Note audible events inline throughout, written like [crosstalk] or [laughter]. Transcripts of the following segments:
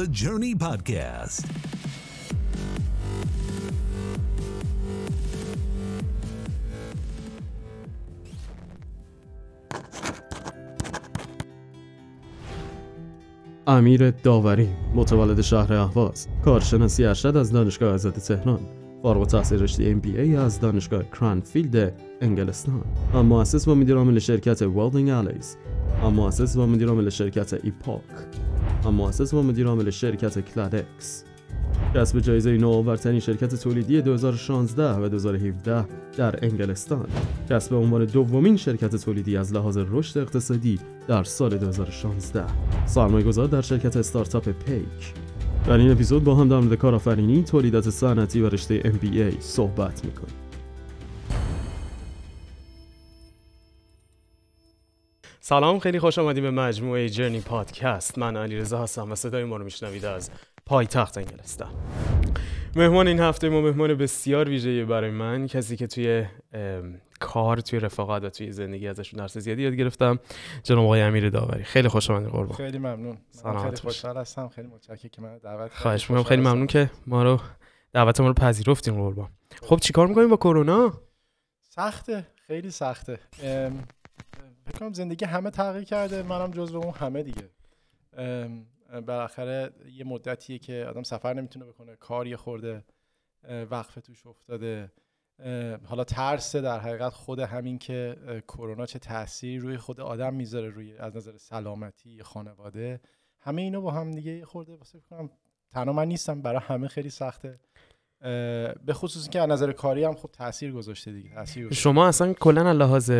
the Journey Podcast. امیر داوری متولد شهر اهواز کارشناسی ارشد از دانشگاه آزاد تهران فارغ التحصیل رشته ای از دانشگاه کرانفیلد انگلستان هم مؤسس و مدیر عامل شرکت ولدینگ الیز هم مؤسس و مدیر عامل شرکت ایپاک و مؤسس و مدیر عامل شرکت کلادکس کسب جایزه نوآورترین شرکت تولیدی 2016 و 2017 در انگلستان کسب عنوان دومین شرکت تولیدی از لحاظ رشد اقتصادی در سال 2016 گذار در شرکت استارتاپ پیک در این اپیزود با هم در مورد کارآفرینی، تولیدات صنعتی و رشته MBA صحبت میکنیم. سلام خیلی خوش آمدیم به مجموعه جرنی پادکست من علیرضا هستم و صدای ما رو میشنوید از پایتخت انگلستان مهمان این هفته ما مهمان بسیار ویژه برای من کسی که توی کار توی رفاقت و توی زندگی ازشون درس زیادی یاد گرفتم جناب آقای امیر داوری خیلی خوش آمدید قربان خیلی ممنون سلام خیلی خوشحال هستم خیلی متشکرم که دعوت خواهش خیلی ممنون که ما رو دعوت ما رو پذیرفتین قربان خب چیکار می‌کنیم با کرونا سخته خیلی سخته فکر زندگی همه تغییر کرده منم جزو اون همه دیگه بالاخره یه مدتیه که آدم سفر نمیتونه بکنه کاری خورده وقف توش افتاده حالا ترس در حقیقت خود همین که کرونا چه تاثیر روی خود آدم میذاره روی از نظر سلامتی خانواده همه اینو با هم دیگه خورده واسه کنم تنها من نیستم برای همه خیلی سخته به خصوص که از نظر کاری هم خب تاثیر گذاشته دیگه شما اصلا کلا لحاظ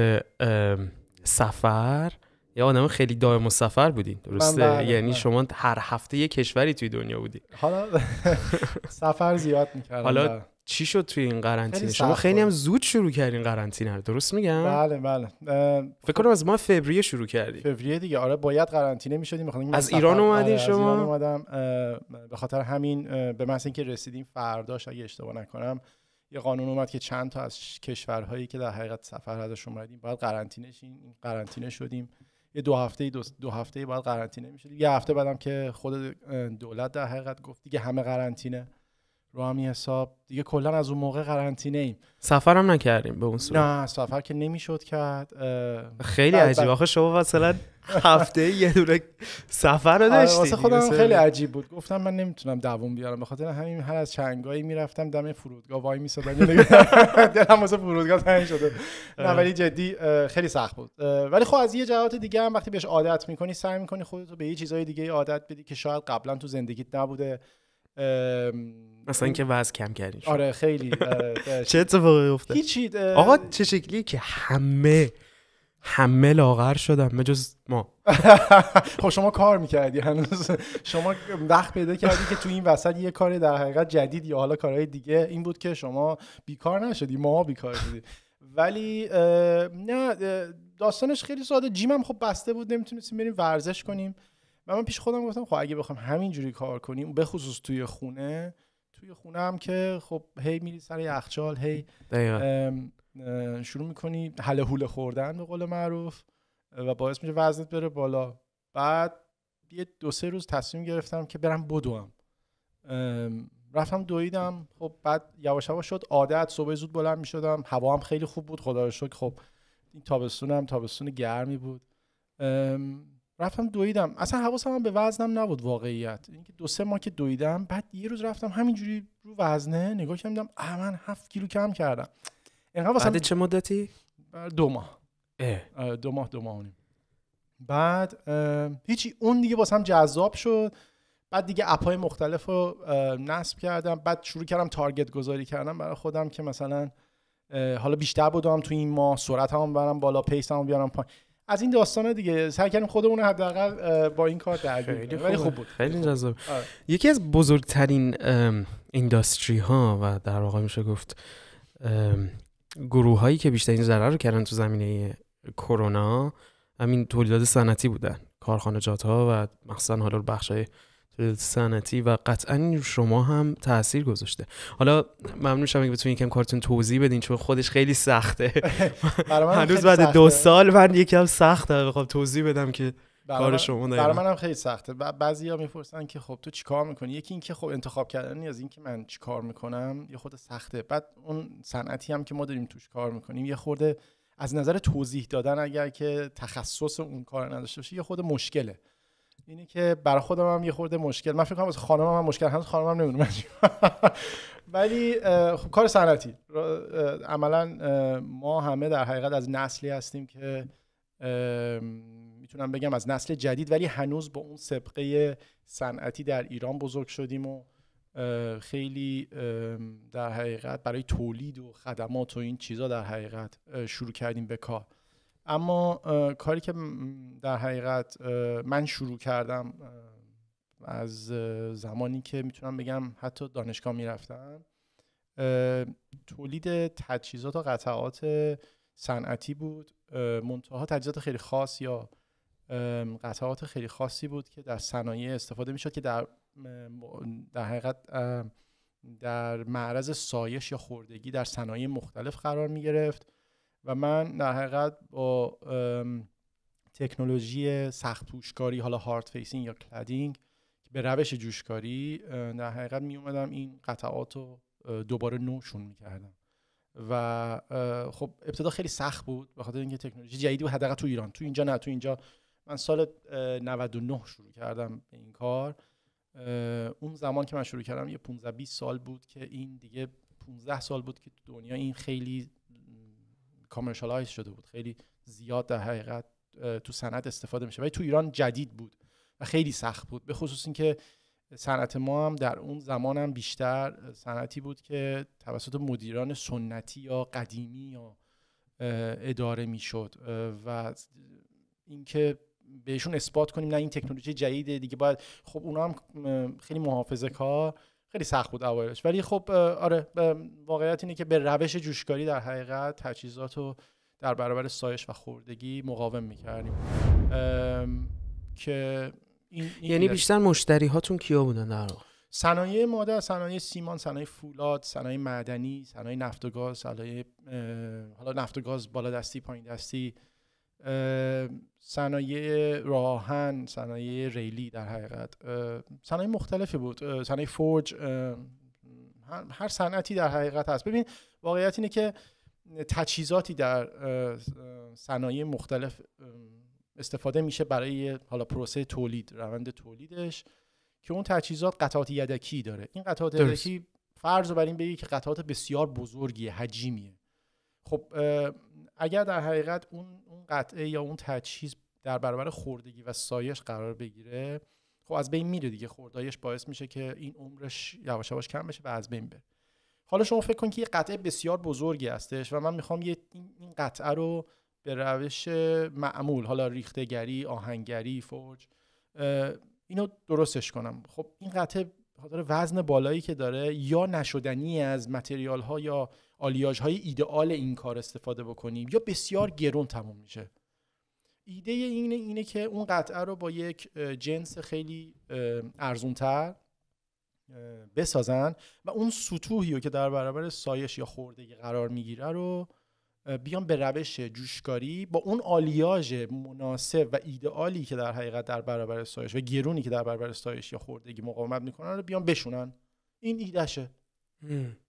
سفر یه آدم خیلی دائم و سفر بودین درسته بله، یعنی بله. شما هر هفته یه کشوری توی دنیا بودی حالا [laughs] سفر زیاد میکردم حالا بله. چی شد توی این قرنطینه شما خیلی هم زود شروع کردین قرنطینه رو درست میگم بله بله فکر کنم از ما فوریه شروع کردیم فوریه دیگه آره باید قرنطینه میشدیم از ایران آره، اومدین شما اومدم به خاطر همین به محض اینکه رسیدیم فرداش اگه اشتباه نکنم یه قانون اومد که چند تا از کشورهایی که در حقیقت سفر ازش اومدیم باید قرنطینه شیم قرنطینه شدیم یه دو هفته دو, دو هفته باید قرنطینه میشدیم یه هفته بعدم که خود دولت در حقیقت گفت دیگه همه قرنطینه رو همین حساب دیگه کلا از اون موقع قرنطینه ایم سفر نکردیم به اون صورت نه سفر که نمیشد کرد خیلی عجیب آخه شما مثلا هفته یه دونه سفر رو آره، داشتید واسه خودم خیلی عجیب بود گفتم من نمیتونم دووم بیارم به خاطر همین هر از چنگایی میرفتم دم فرودگاه وای میسادم یعنی [laughs] دلم واسه فرودگاه تنگ شده نه آره. ولی جدی خیلی سخت بود ولی خب از یه جهات دیگه هم وقتی بهش عادت میکنی سعی میکنی خودتو به یه چیزای دیگه عادت بدی که شاید قبلا تو زندگیت نبوده مثلا اینکه وزن کم کردیم آره خیلی آره، [laughs] چه اتفاقی افتاد آقا چه شکلیه که همه همه لاغر شدن مجز ما [laughs] خب شما کار میکردی هنوز شما وقت پیدا کردی که تو این وسط یه کار در حقیقت جدید یا حالا کارهای دیگه این بود که شما بیکار نشدی ما بیکار شدی ولی نه داستانش خیلی ساده جیمم خب بسته بود نمیتونستیم بریم ورزش کنیم و من پیش خودم گفتم خب اگه بخوام همینجوری کار کنیم به خصوص توی خونه توی خونه هم که خب هی میری سر یخچال هی شروع میکنی حله هوله خوردن به قول معروف و باعث میشه وزنت بره بالا بعد یه دو سه روز تصمیم گرفتم که برم بدوم رفتم دویدم خب بعد یواش یواش شد عادت صبح زود بلند میشدم هوا هم خیلی خوب بود خدا رو شکر خب این تابستونم تابستون گرمی بود رفتم دویدم اصلا حواسم به وزنم نبود واقعیت اینکه دو سه ماه که دویدم بعد یه روز رفتم همینجوری رو وزنه نگاه کردم دیدم من هفت کیلو کم کردم واسه... بعد چه مدتی دو ماه اه. دو ماه دو ماه اونیم. بعد هیچی اون دیگه واسم جذاب شد بعد دیگه اپ های مختلف رو نصب کردم بعد شروع کردم تارگت گذاری کردم برای خودم که مثلا حالا بیشتر بودم تو این ماه سرعت هم برم بالا پیس بیارم پایین از این داستانه دیگه سعی کردیم خودمون حداقل با این کار درگیر خیلی, خوب بود خیلی جذاب آره. یکی از بزرگترین اینداستری ها و در واقع میشه گفت گروه هایی که بیشترین ضرر رو کردن تو زمینه کرونا همین تولیدات صنعتی بودن جات ها و مخصوصا حالا بخش های سنتی و قطعا شما هم تاثیر گذاشته حالا ممنون شما اگه بتونین یکم کارتون توضیح بدین چون خودش خیلی سخته [laughs] هنوز بعد دو سال من یکم سخته خب توضیح بدم که کار شما برای منم خیلی سخته ها میپرسن که خب تو چیکار میکنی یکی اینکه خب انتخاب کردن از اینکه من چیکار میکنم یه خود سخته بعد اون صنعتی هم که ما داریم توش کار میکنیم یه خورده از نظر توضیح دادن اگر که تخصص اون کار نداشته باشه یه خود مشکله اینه که برای خودم هم یه خورده مشکل من فکر کنم از خانم هم مشکل هنوز هم نمیدونم ولی خب کار صنعتی عملا ما همه در حقیقت از نسلی هستیم که میتونم بگم از نسل جدید ولی هنوز با اون سبقه صنعتی در ایران بزرگ شدیم و خیلی در حقیقت برای تولید و خدمات و این چیزا در حقیقت شروع کردیم به کار اما کاری که در حقیقت من شروع کردم از زمانی که میتونم بگم حتی دانشگاه میرفتم تولید تجهیزات و قطعات صنعتی بود منتها تجهیزات خیلی خاص یا قطعات خیلی خاصی بود که در صنایع استفاده میشد که در در حقیقت در معرض سایش یا خوردگی در صنایع مختلف قرار می گرفت و من در حقیقت با تکنولوژی سخت پوشکاری، حالا هارد فیسینگ یا کلدینگ به روش جوشکاری در حقیقت می اومدم این قطعات رو دوباره نوشون میکردم و خب ابتدا خیلی سخت بود به خاطر اینکه تکنولوژی جدیدی بود حداقل تو ایران تو اینجا نه تو اینجا من سال 99 شروع کردم به این کار اون زمان که من شروع کردم یه 15 20 سال بود که این دیگه 15 سال بود که تو دنیا این خیلی کامرشالایز شده بود خیلی زیاد در حقیقت تو صنعت استفاده میشه ولی تو ایران جدید بود و خیلی سخت بود به خصوص اینکه صنعت ما هم در اون زمان هم بیشتر صنعتی بود که توسط مدیران سنتی یا قدیمی یا اداره میشد و اینکه بهشون اثبات کنیم نه این تکنولوژی جدیده دیگه باید خب اونا هم خیلی محافظه کار خیلی سخت بود اولش ولی خب آره واقعیت اینه که به روش جوشکاری در حقیقت تجهیزات رو در برابر سایش و خوردگی مقاوم میکردیم که این یعنی بیشتر مشتری هاتون کیا بودن در صنایع ماده صنایع سیمان صنایع فولاد صنایع معدنی صنایع نفت و گاز صنایع حالا نفت و گاز بالا دستی پایین دستی صنایع راهن صنایع ریلی در حقیقت صنایع مختلفی بود صنایع فورج هر صنعتی در حقیقت هست ببین واقعیت اینه که تجهیزاتی در صنایع مختلف استفاده میشه برای حالا پروسه تولید روند تولیدش که اون تجهیزات قطعات یدکی داره این قطعات یدکی فرض رو بر این بگی که قطعات بسیار بزرگیه حجیمیه خب اگر در حقیقت اون قطعه یا اون تجهیز در برابر خوردگی و سایش قرار بگیره خب از بین میره دیگه خوردایش باعث میشه که این عمرش یواش یواش کم بشه و از بین بره حالا شما فکر کن که یه قطعه بسیار بزرگی هستش و من میخوام یه این قطعه رو به روش معمول حالا ریختگری آهنگری فورج اینو درستش کنم خب این قطعه داره وزن بالایی که داره یا نشدنی از متریال ها یا آلیاژ های ایدئال این کار استفاده بکنیم یا بسیار گرون تموم میشه ایده اینه اینه که اون قطعه رو با یک جنس خیلی ارزونتر بسازن و اون سطوحی رو که در برابر سایش یا خوردگی قرار میگیره رو بیان به روش جوشکاری با اون آلیاژ مناسب و ایدئالی که در حقیقت در برابر سایش و گرونی که در برابر سایش یا خوردگی مقاومت میکنن رو بیان بشونن این ایدهشه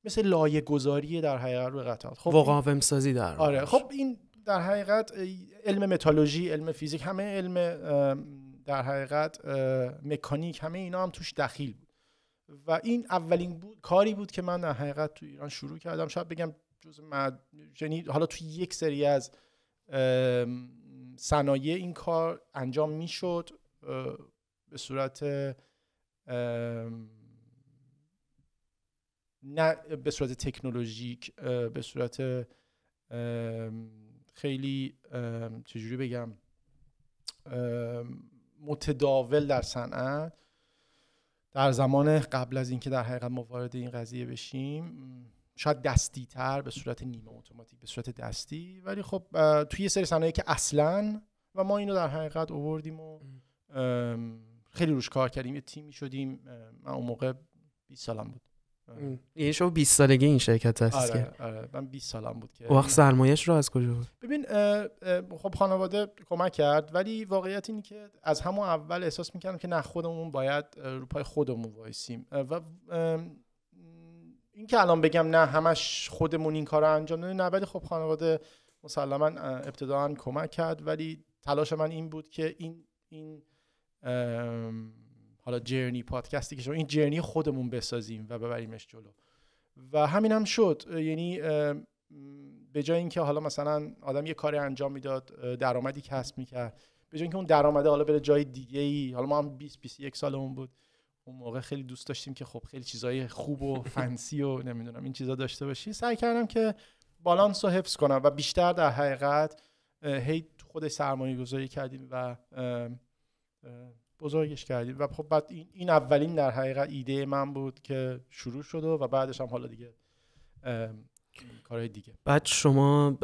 مثل لایه گذاری در حقیقت روی قطعات خب واقعا سازی در آره خب این در حقیقت علم متالوژی علم فیزیک همه علم در حقیقت مکانیک همه اینا هم توش دخیل بود و این اولین بود، کاری بود که من در حقیقت تو ایران شروع کردم شاید بگم جز مد... یعنی حالا تو یک سری از صنایع این کار انجام میشد به صورت نه به صورت تکنولوژیک به صورت خیلی چجوری بگم متداول در صنعت در زمان قبل از اینکه در حقیقت ما وارد این قضیه بشیم شاید دستی تر به صورت نیمه اتوماتیک به صورت دستی ولی خب توی یه سری صنایعی که اصلا و ما اینو در حقیقت اووردیم و خیلی روش کار کردیم یه تیمی شدیم من اون موقع 20 سالم بود این آره. یعنی شما 20 سالگی این شرکت تاسیس آره، آره، من 20 سالم بود که وقت سرمایهش رو از کجا بود ببین خب خانواده کمک کرد ولی واقعیت اینه که از همون اول احساس میکردم که نه خودمون باید رو پای خودمون وایسیم و این که الان بگم نه همش خودمون این کار رو انجام دادیم نه ولی خب خانواده مسلما ابتداعا کمک کرد ولی تلاش من این بود که این این حالا جرنی پادکستی که شما این جرنی خودمون بسازیم و ببریمش جلو و همین هم شد یعنی به جای اینکه حالا مثلا آدم یه کاری انجام میداد درآمدی کسب میکرد به جای اینکه اون درآمده حالا بره جای دیگه ای حالا ما هم 20 21 سالمون بود اون موقع خیلی دوست داشتیم که خب خیلی چیزای خوب و فنسی [laughs] و نمیدونم این چیزا داشته باشی سعی کردم که بالانس رو حفظ کنم و بیشتر در حقیقت هی خود سرمایه گذاری کردیم و بزرگش کردیم و خب بعد این, اولین در حقیقت ایده من بود که شروع شد و بعدش هم حالا دیگه کارهای دیگه بعد شما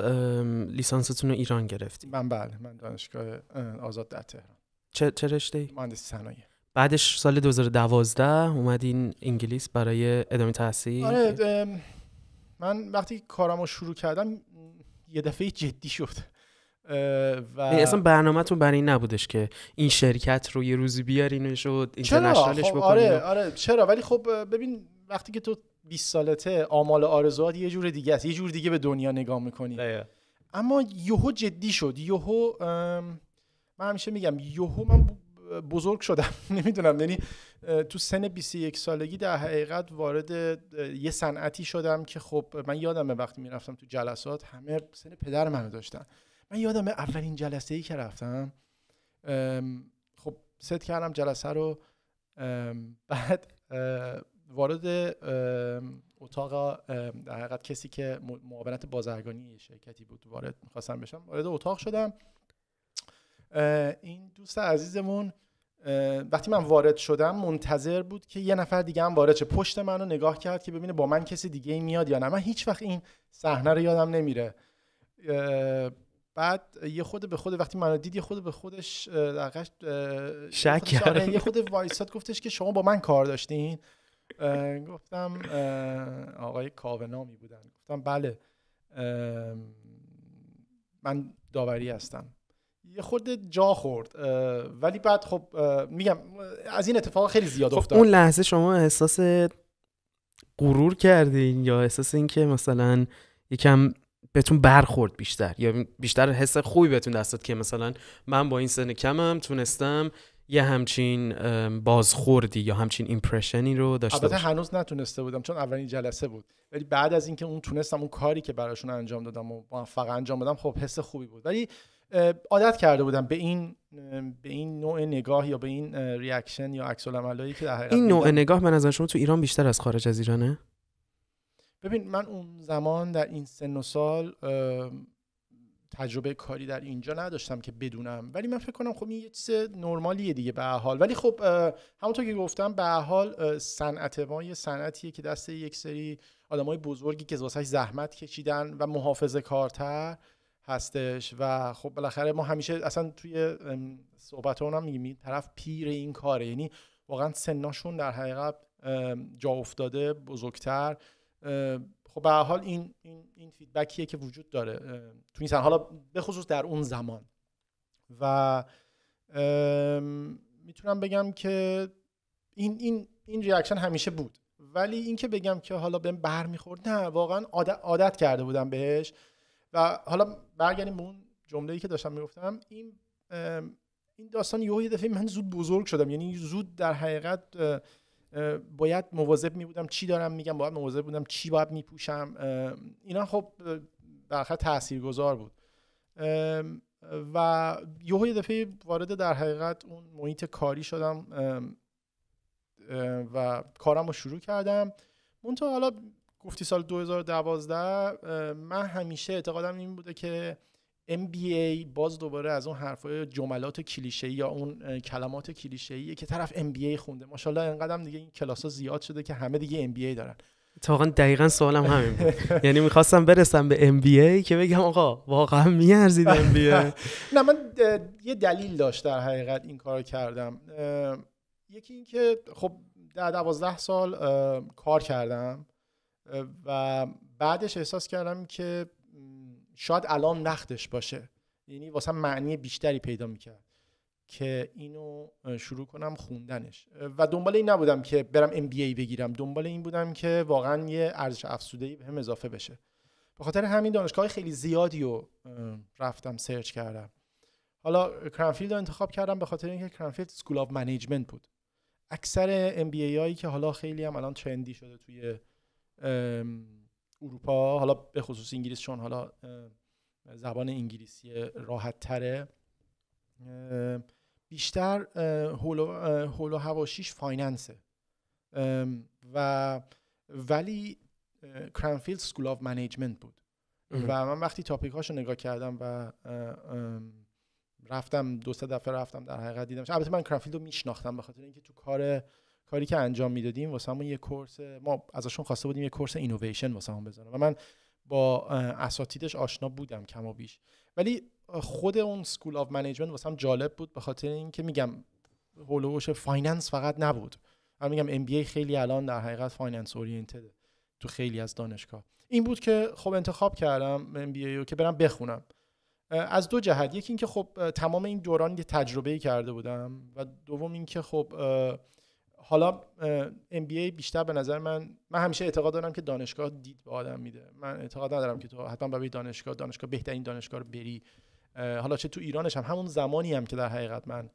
لیسانستون رو ایران گرفتی من بله من دانشگاه آزاد در تهران چه, چه رشته ای؟ مهندسی صنایع بعدش سال 2012 اومدین انگلیس برای ادامه تحصیل آره من وقتی کارم شروع کردم یه دفعه جدی شد و یعنی اصلا برنامهتون برای این نبودش که این شرکت رو یه روزی بیارینش و اینترنشنالش خب آره آره چرا ولی خب ببین وقتی که تو 20 سالته آمال و آرزوات یه جور دیگه است یه جور دیگه به دنیا نگاه میکنی اما یهو جدی شد یهو من همیشه میگم یهو من بزرگ شدم [laughs] نمیدونم یعنی تو سن 21 سالگی در حقیقت وارد یه صنعتی شدم که خب من یادمه وقتی میرفتم تو جلسات همه سن پدر منو داشتن من یادم اولین جلسه ای که رفتم خب ست کردم جلسه رو بعد وارد اتاق در حقیقت کسی که معاونت بازرگانی شرکتی بود وارد میخواستم بشم وارد اتاق شدم این دوست عزیزمون وقتی من وارد شدم منتظر بود که یه نفر دیگه هم وارد شه پشت رو نگاه کرد که ببینه با من کسی دیگه میاد یا نه من هیچ وقت این صحنه رو یادم نمیره بعد یه خود به خود وقتی منو دید یه خود به خودش دقیقش شک آره، کرد یه خود وایسات گفتش که شما با من کار داشتین گفتم آقای کاونامی بودن گفتم بله من داوری هستم یه خود جا خورد ولی بعد خب میگم از این اتفاق خیلی زیاد خب، افتاد اون لحظه شما احساس غرور کردین یا احساس اینکه مثلا یکم بهتون برخورد بیشتر یا بیشتر حس خوبی بهتون دست داد که مثلا من با این سن کمم تونستم یه همچین بازخوردی یا همچین ایمپرشنی رو داشته البته هنوز نتونسته بودم چون اولین جلسه بود ولی بعد از اینکه اون تونستم اون کاری که براشون انجام دادم و موفق انجام دادم خب حس خوبی بود ولی عادت کرده بودم به این به این نوع نگاه یا به این ریاکشن یا عکس که در این نوع نگاه من شما تو ایران بیشتر از خارج از ایرانه ببین من اون زمان در این سن و سال تجربه کاری در اینجا نداشتم که بدونم ولی من فکر کنم خب این یه چیز نرمالیه دیگه به حال ولی خب همونطور که گفتم به حال صنعت ما یه صنعتیه که دست یک سری آدمای بزرگی که واسه زحمت کشیدن و محافظه کارتر هستش و خب بالاخره ما همیشه اصلا توی صحبت هم میگیم طرف پیر این کاره یعنی واقعا سناشون در حقیقت جا افتاده بزرگتر خب به حال این این این فیدبکیه که وجود داره تو این سن حالا به خصوص در اون زمان و میتونم بگم که این این این ریاکشن همیشه بود ولی اینکه بگم که حالا بهم برمیخورد نه واقعا عادت, کرده بودم بهش و حالا برگردیم به اون جمله‌ای که داشتم میگفتم این این داستان یه دفعه من زود بزرگ شدم یعنی زود در حقیقت باید مواظب می بودم چی دارم میگم باید مواظب بودم چی باید میپوشم اینا خب بالاخره تاثیرگذار بود و یه یه دفعه وارد در حقیقت اون محیط کاری شدم و کارم رو شروع کردم منتها حالا گفتی سال 2012 من همیشه اعتقادم این بوده که MBA باز دوباره از اون حرفای جملات کلیشه یا اون کلمات کلیشه که طرف MBA خونده ماشاءالله انقدرم دیگه این کلاس ها زیاد شده که همه دیگه MBA دارن واقعا دقیقا سوالم همین بود [laughs] یعنی میخواستم برسم به MBA که بگم آقا واقعا میارزید MBA [laughs] نه من یه دلیل داشت در حقیقت این کار کردم یکی اینکه خب در دوازده سال کار کردم و بعدش احساس کردم که شاید الان نختش باشه یعنی واسه معنی بیشتری پیدا میکرد که اینو شروع کنم خوندنش و دنبال این نبودم که برم ام بی ای بگیرم دنبال این بودم که واقعا یه ارزش افزوده به هم اضافه بشه به خاطر همین دانشگاه خیلی زیادی رو رفتم سرچ کردم حالا کرنفیلد رو انتخاب کردم به خاطر اینکه کرنفیلد سکول آف منیجمنت بود اکثر ام بی ای هایی که حالا خیلی هم الان ترندی شده توی اروپا حالا به خصوص انگلیس چون حالا زبان انگلیسی راحت تره بیشتر هولو هواشیش فایننسه و ولی کرنفیلد سکول آف منیجمنت بود و من وقتی تاپیک هاشو نگاه کردم و رفتم دو سه دفعه رفتم در حقیقت دیدم البته من کرنفیلد رو میشناختم به خاطر اینکه تو کار کاری که انجام میدادیم واسه همون یه کورس ما ازشون خواسته بودیم یه کورس اینویشن واسه همون بزنم و من با اساتیدش آشنا بودم کم و بیش ولی خود اون سکول آف منیجمنت واسه هم جالب بود به خاطر اینکه میگم هولوش فایننس فقط نبود من میگم ام خیلی الان در حقیقت فایننس اورینتد تو خیلی از دانشگاه این بود که خب انتخاب کردم ام رو که برم بخونم از دو جهت یکی اینکه خب تمام این دوران یه تجربه کرده بودم و دوم اینکه خب حالا ام بیشتر به نظر من من همیشه اعتقاد دارم که دانشگاه دید به آدم میده من اعتقاد ندارم که تو حتما برای دانشگاه دانشگاه بهترین دانشگاه رو بری حالا چه تو ایرانش هم همون زمانی هم که در حقیقت من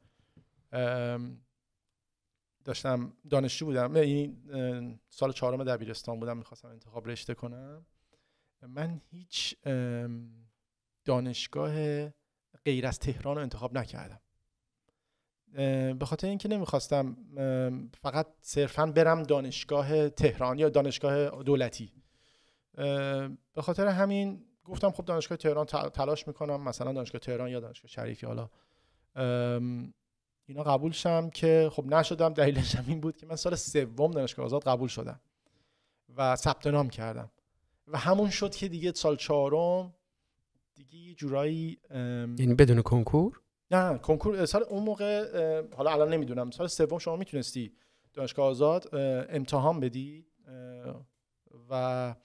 داشتم دانشجو بودم یعنی سال چهارم دبیرستان بودم میخواستم انتخاب رشته کنم من هیچ دانشگاه غیر از تهران رو انتخاب نکردم به خاطر اینکه نمیخواستم فقط صرفا برم دانشگاه تهران یا دانشگاه دولتی به خاطر همین گفتم خب دانشگاه تهران تلاش میکنم مثلا دانشگاه تهران یا دانشگاه شریفی حالا اینا قبول شم که خب نشدم دلیلش این بود که من سال سوم دانشگاه آزاد قبول شدم و ثبت نام کردم و همون شد که دیگه سال چهارم دیگه یه جورایی یعنی بدون کنکور نه کنکور سال اون موقع حالا الان نمیدونم سال سوم شما میتونستی دانشگاه آزاد امتحان بدی و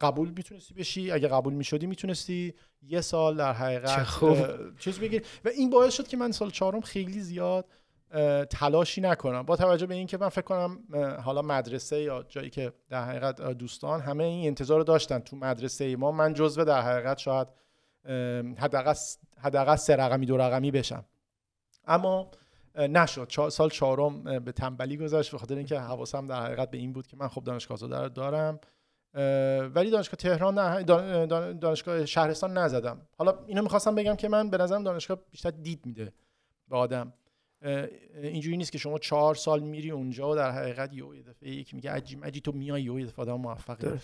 قبول میتونستی بشی اگه قبول میشدی میتونستی یه سال در حقیقت چیز بگیری و این باعث شد که من سال چهارم خیلی زیاد تلاشی نکنم با توجه به اینکه من فکر کنم حالا مدرسه یا جایی که در حقیقت دوستان همه این انتظار رو داشتن تو مدرسه ای ما من جزو در حقیقت شاید حداقل سه رقمی دو رقمی بشم اما نشد سال چهارم به تنبلی گذشت به خاطر اینکه حواسم در حقیقت به این بود که من خب دانشگاه آزاد دارم ولی دانشگاه تهران دانشگاه شهرستان نزدم حالا اینو میخواستم بگم که من به نظرم دانشگاه بیشتر دید میده به آدم اینجوری نیست که شما چهار سال میری اونجا و در حقیقت یه دفعه یک میگه عجی تو میای یه دفعه آدم موفق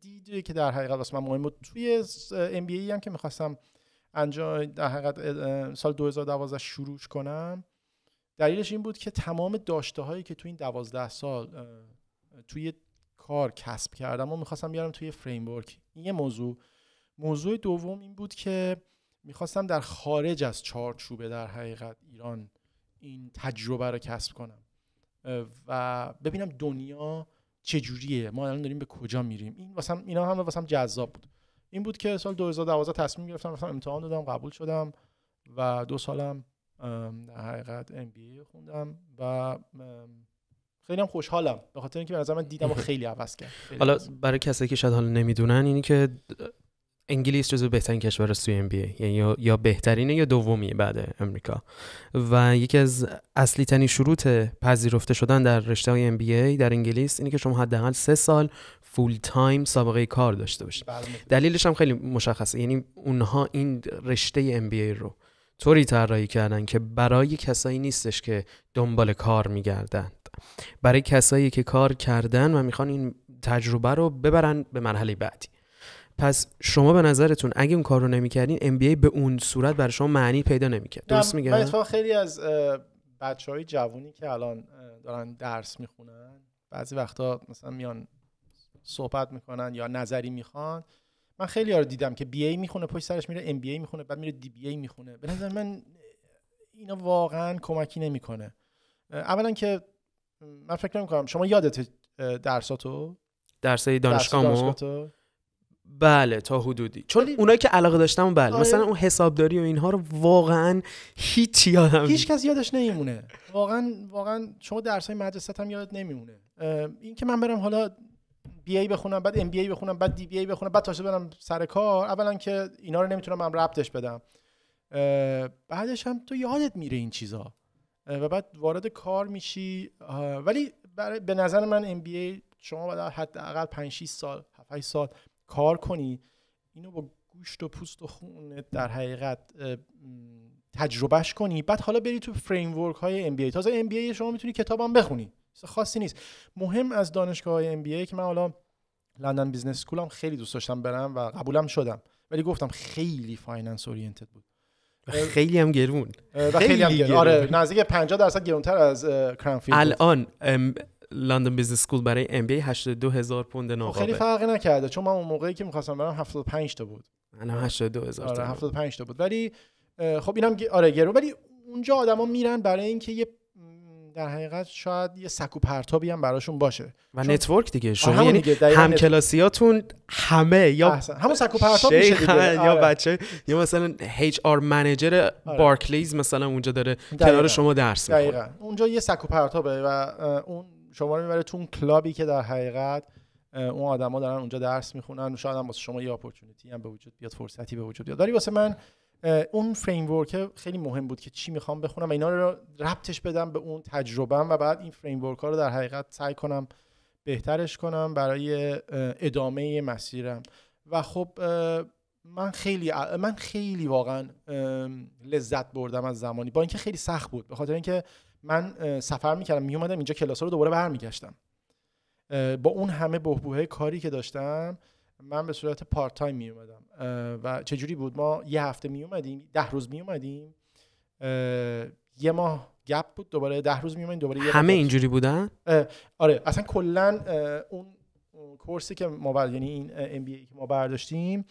دیده که در حقیقت واسه من مهم بود توی ام بی ای هم که میخواستم انجام در حقیقت سال 2012 شروع کنم دلیلش این بود که تمام داشته هایی که توی این دوازده سال توی کار کسب کردم و میخواستم بیارم توی فریم این یه موضوع موضوع دوم این بود که میخواستم در خارج از چارچوبه در حقیقت ایران این تجربه رو کسب کنم و ببینم دنیا چجوریه ما الان داریم به کجا میریم این واسم اینا هم واسم جذاب بود این بود که سال 2012 تصمیم گرفتم رفتم امتحان دادم قبول شدم و دو سالم در حقیقت ام بی خوندم و خیلی هم خوشحالم به خاطر اینکه به نظر من دیدم و خیلی عوض کرد حالا برای کسایی که شاید حالا نمیدونن اینی که انگلیس جزو بهترین کشور سوی ام بی یعنی یا بهترینه یا دومیه بعد امریکا و یکی از اصلی ترین شروط پذیرفته شدن در رشته های ام بی ای در انگلیس اینه که شما حداقل سه سال فول تایم سابقه کار داشته باشید بله. دلیلش هم خیلی مشخصه یعنی اونها این رشته ام بی ای رو طوری طراحی کردن که برای کسایی نیستش که دنبال کار میگردند برای کسایی که کار کردن و میخوان این تجربه رو ببرن به مرحله بعدی پس شما به نظرتون اگه اون کار رو نمیکردین ام به اون صورت برای شما معنی پیدا نمیکرد درست من اتفاق خیلی از بچه های جوونی که الان دارن درس میخونن بعضی وقتا مثلا میان صحبت میکنن یا نظری میخوان من خیلی ها رو دیدم که بی ای میخونه پشت سرش میره ام بی ای میخونه بعد میره دی بی ای میخونه به نظر من اینا واقعا کمکی نمیکنه اولا که من فکر نمیکنم شما یادت درساتو درسای دانشگاهمو بله تا حدودی چون اونایی که علاقه داشتم بله آه. مثلا اون حسابداری و اینها رو واقعا هیچ یادم هیچ کس یادش نمیمونه واقعا واقعا شما درسای مدرسه هم یادت نمیمونه این که من برم حالا بی ای بخونم بعد ام بی ای بخونم بعد دی بی ای بخونم بعد برم سر کار اولا که اینا رو نمیتونم من ربطش بدم بعدش هم تو یادت میره این چیزا و بعد وارد کار میشی ولی برای به نظر من ام بی ای شما باید حداقل 5 6 سال 7 8 سال کار کنی اینو با گوشت و پوست و خونت در حقیقت تجربهش کنی بعد حالا بری تو فریم ورک های MBA تازه ای شما میتونی کتابم بخونی خاصی نیست مهم از دانشگاه های ای که من حالا لندن بیزنس سکول هم خیلی دوست داشتم برم و قبولم شدم ولی گفتم خیلی فایننس اورینتد بود خیلی هم گرون خیلی, هم گرون. آره نزدیک 50 درصد گرونتر از کرنفیلد الان لندن بزنس سکول برای ام بی 82 پوند ناقابه خیلی فرقی نکرده چون من اون موقعی که می‌خواستم برم 75 تا بود الان 82000 آره 75 تا بود ولی خب اینم آره گرو ولی اونجا آدما میرن برای اینکه یه در حقیقت شاید یه سکو پرتابی هم براشون باشه و نتورک دیگه شما یعنی هم کلاسیاتون همه یا همون سکو پرتاب میشه دیگه یا آره. بچه یا مثلا HR آر منیجر بارکلیز مثلا اونجا داره کنار شما درس میخونه اونجا یه سکو پرتابه و اون شما رو تو اون کلابی که در حقیقت اون آدما دارن اونجا درس میخونن شاید هم واسه شما یه اپورتونتی هم به وجود بیاد فرصتی به وجود بیاد ولی واسه من اون فریم خیلی مهم بود که چی میخوام بخونم و اینا رو ربطش بدم به اون تجربه‌ام و بعد این فریم ها رو در حقیقت سعی کنم بهترش کنم برای ادامه مسیرم و خب من خیلی من خیلی واقعا لذت بردم از زمانی با اینکه خیلی سخت بود به خاطر اینکه من سفر میکردم میومدم اینجا کلاس رو دوباره برمیگشتم با اون همه بهبوه کاری که داشتم من به صورت پارت تایم میومدم و چجوری بود ما یه هفته میومدیم ده روز میومدیم یه ماه گپ بود دوباره ده روز میومدیم دوباره همه اینجوری بودن آره اصلا کلا اون کورسی که ما بر... یعنی این ام بی ای که ما برداشتیم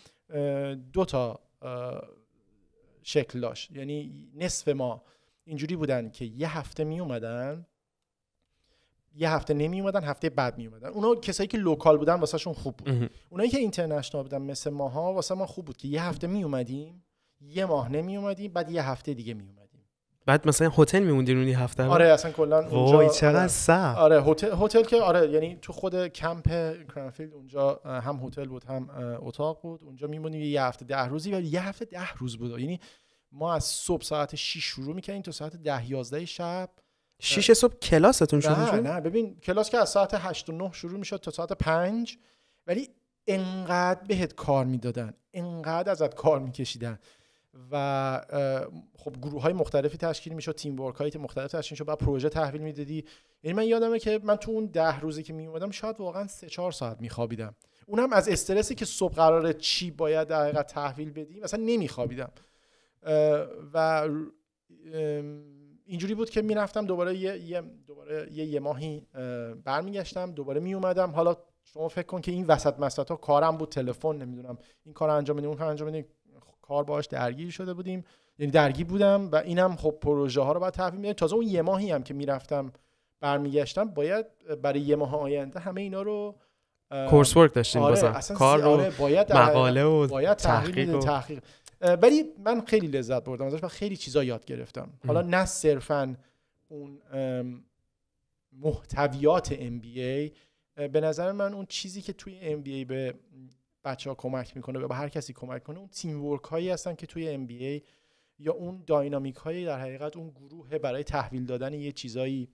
دو تا شکل داشت یعنی نصف ما اینجوری بودن که یه هفته می اومدن یه هفته نمی اومدن هفته بعد می اومدن اونا کسایی که لوکال بودن واسهشون خوب بود اونایی که اینترنشنال بودن مثل ماها واسه ما خوب بود که یه هفته می اومدیم یه ماه نمی اومدیم بعد یه هفته دیگه می اومدیم بعد مثلا هتل میموندین اون هفته آره اصلا کلا اونجا چقدر آره. سخت آره هتل هتل که آره یعنی تو خود کمپ کرنفیلد اونجا هم هتل بود هم اتاق بود اونجا میمونیم یه هفته ده روزی ولی یه هفته ده روز بود یعنی ما از صبح ساعت 6 شروع میکنیم تا ساعت 10 11 شب 6 صبح کلاستون شروع نه نه ببین کلاس که از ساعت 8 و 9 شروع میشد تا ساعت 5 ولی انقدر بهت کار میدادن انقدر ازت کار میکشیدن و خب گروه های مختلفی تشکیل میشد تیم ورک های مختلف تشکیل میشد بعد پروژه تحویل میدادی یعنی من یادمه که من تو اون ده روزی که می شاید واقعا سه چهار ساعت میخوابیدم اونم از استرسی که صبح قراره چی باید در تحویل بدیم مثلا نمیخوابیدم و اینجوری بود که میرفتم دوباره یه, یه دوباره یه, یه ماهی برمیگشتم دوباره میومدم حالا شما فکر کن که این وسط مسطا کارم بود تلفن نمیدونم این کار انجام بدیم اون کار انجام بدیم کار باهاش درگیر شده بودیم یعنی درگیر بودم و اینم خب پروژه ها رو باید تحویل میدم تازه اون یه ماهی هم که میرفتم برمیگشتم باید برای یه ماه آینده همه اینا رو کورس ورک داشتیم آره، کار رو آره، مقاله و باید تحقیق. ولی من خیلی لذت بردم ازش و خیلی چیزا یاد گرفتم حالا نه صرفا اون محتویات ام به نظر من اون چیزی که توی ام به بچه ها کمک میکنه و به هر کسی کمک کنه اون تیم ورک هایی هستن که توی ام یا اون داینامیک هایی در حقیقت اون گروه برای تحویل دادن یه چیزایی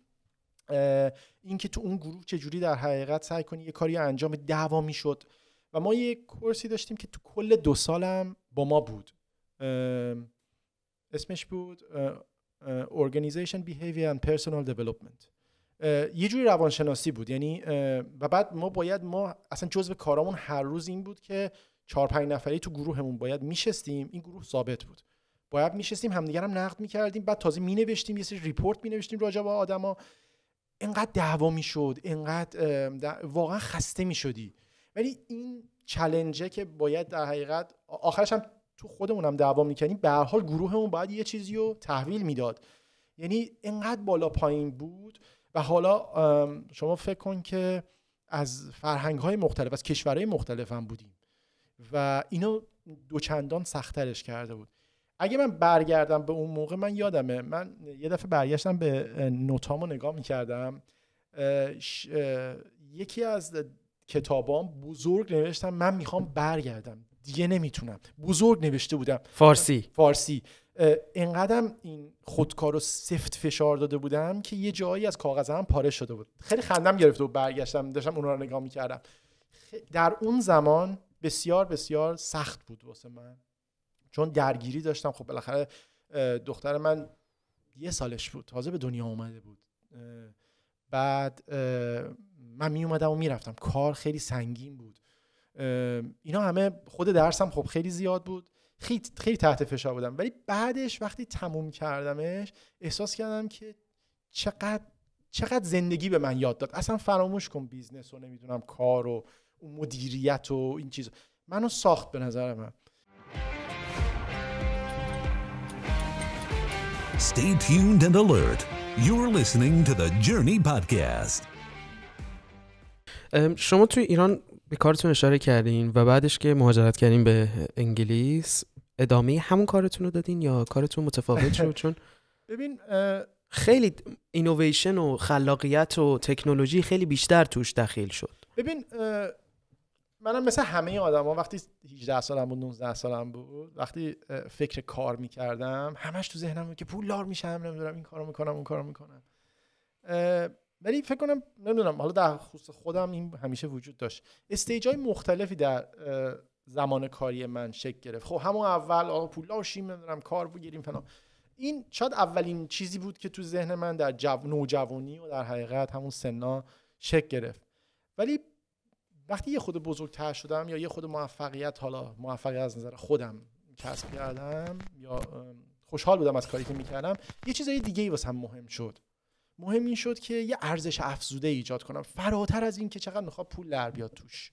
اینکه تو اون گروه چجوری در حقیقت سعی کنی یه کاری انجام دعوا میشد و ما یه کورسی داشتیم که تو کل دو سالم با ما بود اسمش بود Organization Behavior and Personal Development یه جوری روانشناسی بود یعنی و بعد ما باید ما اصلا جزء کارامون هر روز این بود که چهار پنج نفری تو گروهمون باید میشستیم این گروه ثابت بود باید میشستیم همدیگر هم نقد میکردیم بعد تازه مینوشتیم یه سری ریپورت مینوشتیم راجع به آدما اینقدر دعوا میشد اینقدر واقعا خسته میشدی ولی این چلنجه که باید در حقیقت آخرش هم تو هم دعوا میکنیم به هر حال گروهمون باید یه چیزی رو تحویل میداد یعنی اینقدر بالا پایین بود و حالا شما فکر کن که از فرهنگ های مختلف از کشورهای مختلف هم بودیم و اینو دوچندان سخترش کرده بود اگه من برگردم به اون موقع من یادمه من یه دفعه برگشتم به نوتامو نگاه میکردم یکی از کتابام بزرگ نوشتم من میخوام برگردم دیگه نمیتونم بزرگ نوشته بودم فارسی فارسی انقدرم این خودکار سفت فشار داده بودم که یه جایی از کاغذم پاره شده بود خیلی خندم گرفته و برگشتم داشتم اون رو نگاه میکردم در اون زمان بسیار بسیار سخت بود واسه من چون درگیری داشتم خب بالاخره دختر من یه سالش بود تازه به دنیا اومده بود بعد من می اومدم و میرفتم کار خیلی سنگین بود اینا همه خود درسم خب خیلی زیاد بود خیلی خیلی تحت فشار بودم ولی بعدش وقتی تموم کردمش احساس کردم که چقدر چقدر زندگی به من یاد داد اصلا فراموش کن بیزنس و نمیدونم کار و مدیریت و این چیز منو ساخت به نظر من Stay tuned and alert. You're listening to the Journey Podcast. شما توی ایران به کارتون اشاره کردین و بعدش که مهاجرت کردین به انگلیس ادامه همون کارتون رو دادین یا کارتون متفاوت شد چون [laughs] ببین خیلی اینوویشن و خلاقیت و تکنولوژی خیلی بیشتر توش دخیل شد ببین منم مثل همه ها وقتی 18 سالم بود 19 سالم بود وقتی فکر کار میکردم همش تو ذهنم بود که پول لار میشم نمیدونم این کارو میکنم اون کارو میکنم ولی فکر کنم نمیدونم حالا در خصوص خودم این همیشه وجود داشت استیج های مختلفی در زمان کاری من شکل گرفت خب همون اول آقا پولاشیم نمیدونم کار بگیریم فنا این شاید اولین چیزی بود که تو ذهن من در جو... نوجوانی و در حقیقت همون سنا شکل گرفت ولی وقتی یه خود بزرگتر شدم یا یه خود موفقیت حالا موفقیت از نظر خودم کسب کردم یا خوشحال بودم از کاری که میکردم یه چیزای دیگه ای واسم مهم شد مهم این شد که یه ارزش افزوده ایجاد کنم فراتر از این که چقدر میخواد پول در بیاد توش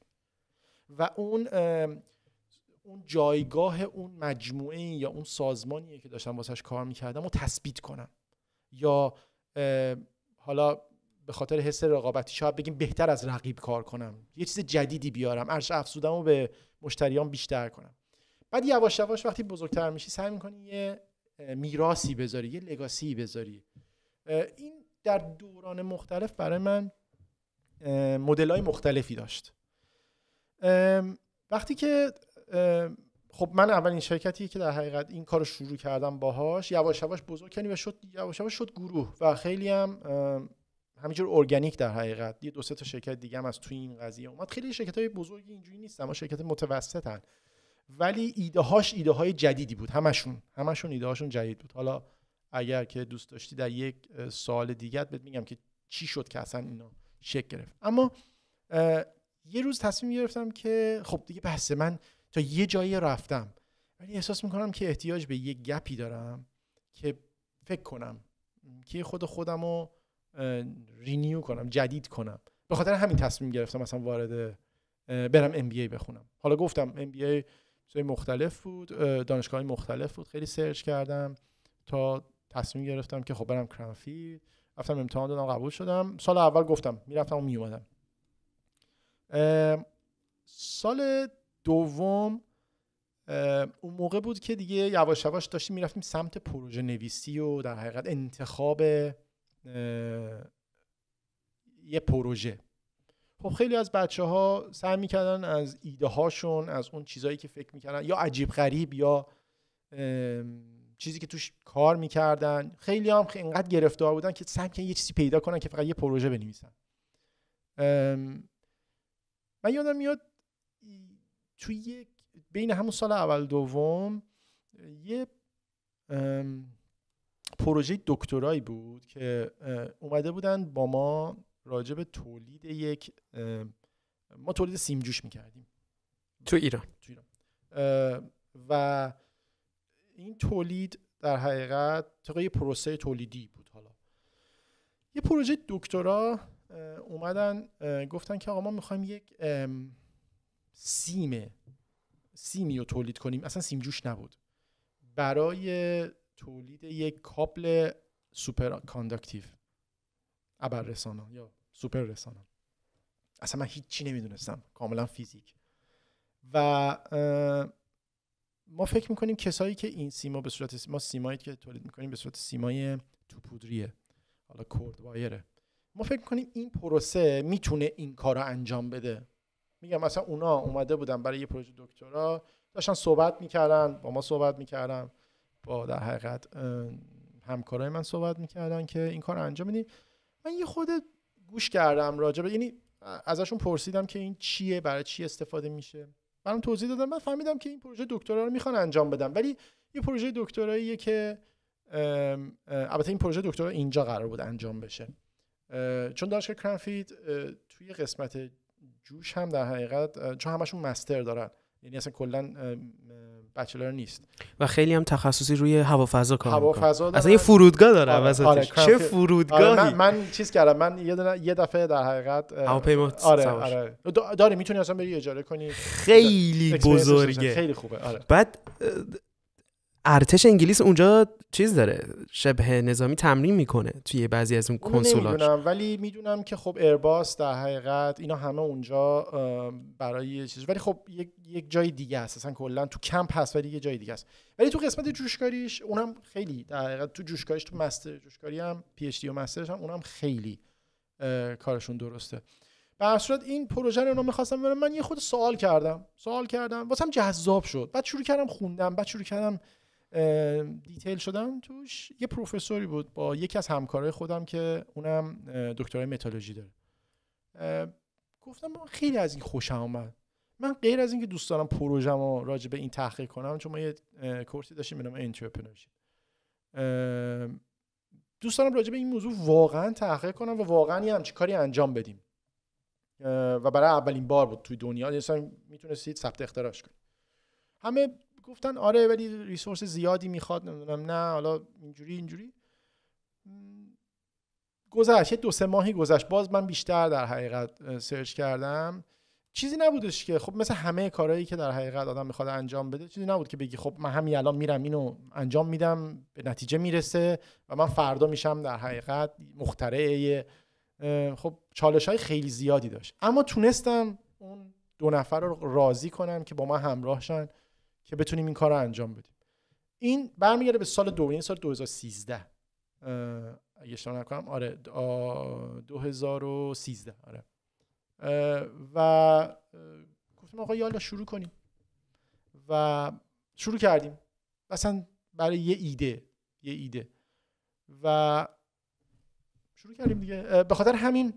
و اون اون جایگاه اون مجموعه یا اون سازمانی که داشتم واسش کار میکردم و تثبیت کنم یا حالا به خاطر حس رقابتی شاید بگیم بهتر از رقیب کار کنم یه چیز جدیدی بیارم ارزش افزودم و به مشتریان بیشتر کنم بعد یواش یواش وقتی بزرگتر میشی سعی میکنی یه میراسی بذاری یه لگاسی بذاری این در دوران مختلف برای من مدل های مختلفی داشت وقتی که خب من اولین شرکتی که در حقیقت این کار شروع کردم باهاش یواش یواش بزرگ کردیم یعنی و شد یواش یواش شد گروه و خیلی هم همینجور ارگانیک در حقیقت یه دو سه تا شرکت دیگه هم از توی این قضیه اومد خیلی شرکت های بزرگی اینجوری نیستن ما شرکت متوسطن ولی ایده هاش ایده های جدیدی بود همشون همشون ایده هاشون جدید بود حالا اگر که دوست داشتی در یک سال دیگه بهت میگم که چی شد که اصلا اینو شکل گرفت اما یه روز تصمیم گرفتم که خب دیگه بحث من تا یه جایی رفتم ولی احساس میکنم که احتیاج به یه گپی دارم که فکر کنم که خود خودم رو رینیو کنم جدید کنم به خاطر همین تصمیم گرفتم مثلا وارد برم ام بی ای بخونم حالا گفتم ام بی ای مختلف بود دانشگاه مختلف بود خیلی سرچ کردم تا تصمیم گرفتم که خب برم کرنفی رفتم امتحان دادم قبول شدم سال اول گفتم میرفتم و میومدم سال دوم اون موقع بود که دیگه یواش یواش داشتیم میرفتیم سمت پروژه نویسی و در حقیقت انتخاب یه پروژه خب خیلی از بچه ها سعی میکردن از ایده هاشون از اون چیزایی که فکر میکردن یا عجیب غریب یا چیزی که توش کار میکردن خیلی هم انقدر گرفتار بودن که سعی یه چیزی پیدا کنن که فقط یه پروژه بنویسن من یادم میاد توی یک بین همون سال اول دوم یه پروژه دکترایی بود که اومده بودن با ما راجع به تولید یک ما تولید سیمجوش میکردیم تو ایران تو ایران و این تولید در حقیقت طبق یه پروسه تولیدی بود حالا یه پروژه دکترا اومدن گفتن که آقا ما میخوایم یک سیم سیمی رو تولید کنیم اصلا سیم جوش نبود برای تولید یک کابل سوپر کاندکتیو ابر یا سوپر رسانه اصلا من هیچی نمیدونستم کاملا فیزیک و ما فکر میکنیم کسایی که این سیما به صورت ما سیمایی که تولید میکنیم به صورت سیمای تو پودریه حالا کورد وایره ما فکر میکنیم این پروسه میتونه این کار رو انجام بده میگم مثلا اونا اومده بودن برای یه پروژه دکترا داشتن صحبت میکردن با ما صحبت میکردن با در حقیقت همکارای من صحبت میکردن که این کار رو انجام بدیم من یه خود گوش کردم راجع یعنی ازشون پرسیدم که این چیه برای چی استفاده میشه برام توضیح دادم من فهمیدم که این پروژه دکترا رو میخوان انجام بدم ولی یه پروژه دکتراییه که البته این پروژه دکترا اینجا قرار بود انجام بشه چون دانشگاه کرنفید توی قسمت جوش هم در حقیقت چون همشون مستر دارن یعنی اصلا کلا بچلر نیست و خیلی هم تخصصی روی هوافضا کار میکنه. اصلا یه فرودگاه داره آره. آره، چه فرودگاهی آره، من, من چیز کردم من یه, یه دفعه در حقیقت هواپیما آره آره داره میتونی اصلا بری اجاره کنی خیلی بزرگه خیلی خوبه آره بعد ارتش انگلیس اونجا چیز داره شبه نظامی تمرین میکنه توی بعضی از اون کنسولاش ولی میدونم که خب ارباس در حقیقت اینا همه اونجا برای یه چیز ولی خب یک, یک جای دیگه است اصلا کلا تو کمپ هست ولی یه جای دیگه است ولی تو قسمت جوشکاریش اونم خیلی در حقیقت تو جوشکاریش تو مستر جوشکاری هم پی اچ دی و مسترش هم اونم خیلی کارشون درسته به صورت این پروژه رو خواستم برم من یه خود سوال کردم سوال کردم واسم جذاب شد بعد شروع کردم خوندم بعد شروع کردم دیتیل شدم توش یه پروفسوری بود با یکی از همکارای خودم که اونم دکترای متالوژی داره گفتم خیلی از این خوشم آمد من غیر از اینکه دوست دارم پروژه‌مو راجع به این تحقیق کنم چون ما یه کورسی داشتیم به نام انترپرنورشیپ دوست دارم راجع به این موضوع واقعا تحقیق کنم و واقعا یه کاری انجام بدیم و برای اولین بار بود توی دنیا یعنی اصلا میتونستید ثبت اختراعش کنید همه گفتن آره ولی ریسورس زیادی میخواد نمیدونم نه حالا اینجوری اینجوری گذشت یه دو سه ماهی گذشت باز من بیشتر در حقیقت سرچ کردم چیزی نبودش که خب مثل همه کارهایی که در حقیقت آدم میخواد انجام بده چیزی نبود که بگی خب من همین الان میرم اینو انجام میدم به نتیجه میرسه و من فردا میشم در حقیقت مخترعه خب چالش های خیلی زیادی داشت اما تونستم اون دو نفر رو راضی کنم که با من همراه شن که بتونیم این کار رو انجام بدیم این برمیگرده به سال دو یعنی سال 2013 اگه اشتباه نکنم آره 2013 آره و گفتم آقا یالا شروع کنیم و شروع کردیم اصلا برای یه ایده یه ایده و شروع کردیم دیگه به خاطر همین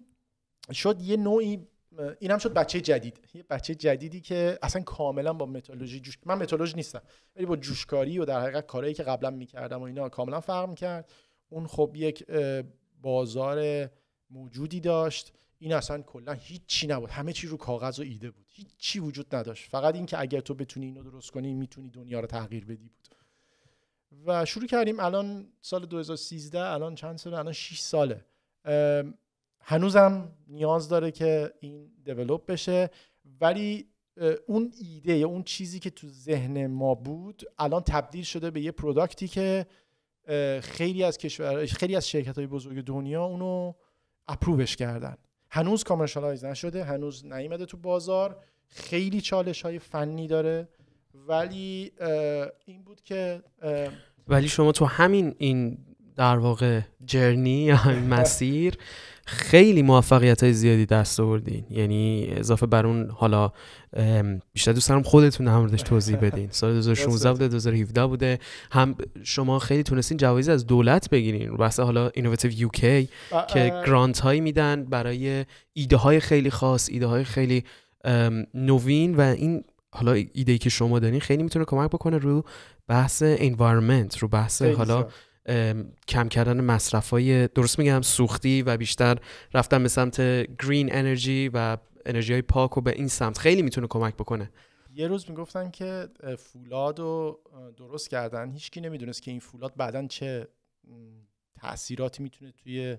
شد یه نوعی این هم شد بچه جدید یه بچه جدیدی که اصلا کاملا با متالوژی جوش... من متالوژ نیستم ولی با جوشکاری و در حقیقت کارهایی که قبلا میکردم و اینا کاملا فرق کرد اون خب یک بازار موجودی داشت این اصلا کلا هیچی نبود همه چی رو کاغذ و ایده بود هیچی وجود نداشت فقط اینکه اگر تو بتونی اینو درست کنی میتونی دنیا رو تغییر بدی بود و شروع کردیم الان سال 2013 الان چند ساله الان 6 ساله هنوزم نیاز داره که این دیولوب بشه ولی اون ایده یا اون چیزی که تو ذهن ما بود الان تبدیل شده به یه پروداکتی که خیلی از کشور خیلی از شرکت های بزرگ دنیا اونو اپروبش کردن هنوز کامرشالایز نشده هنوز نیومده تو بازار خیلی چالش های فنی داره ولی این بود که ولی شما تو همین این در واقع جرنی یا مسیر [laughs] خیلی موفقیت های زیادی دست آوردین یعنی اضافه بر اون حالا بیشتر دوست دارم خودتون هم موردش توضیح بدین سال 2016 بوده 2017 بوده هم شما خیلی تونستین جوایز از دولت بگیرین بحث حالا اینووتیو یوکی که گرانت هایی میدن برای ایده های خیلی خاص ایده های خیلی نوین و این حالا ایده ای که شما دارین خیلی میتونه کمک بکنه رو بحث انوایرمنت رو بحث حالا کم کردن مصرف های درست میگم سوختی و بیشتر رفتن به سمت گرین انرژی و انرژی های پاک و به این سمت خیلی میتونه کمک بکنه یه روز میگفتن که فولاد رو درست کردن هیچکی نمیدونست که این فولاد بعدا چه تاثیراتی میتونه توی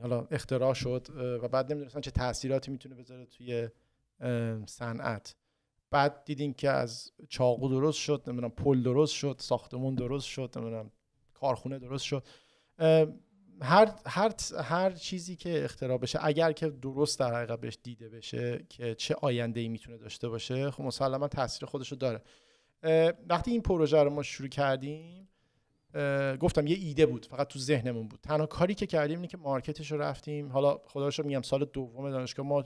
حالا اختراع شد و بعد نمیدونستن چه تاثیراتی میتونه بذاره توی صنعت بعد دیدیم که از چاقو درست شد نمیدونم پل درست شد ساختمون درست شد نمیدونم کارخونه درست شد هر هر هر چیزی که اختراع بشه اگر که درست در حقیقت بهش دیده بشه که چه آینده ای میتونه داشته باشه خب مسلما تاثیر خودش رو داره وقتی این پروژه رو ما شروع کردیم گفتم یه ایده بود فقط تو ذهنمون بود تنها کاری که کردیم اینه که مارکتش رو رفتیم حالا خدا رو میگم سال دوم دانشگاه ما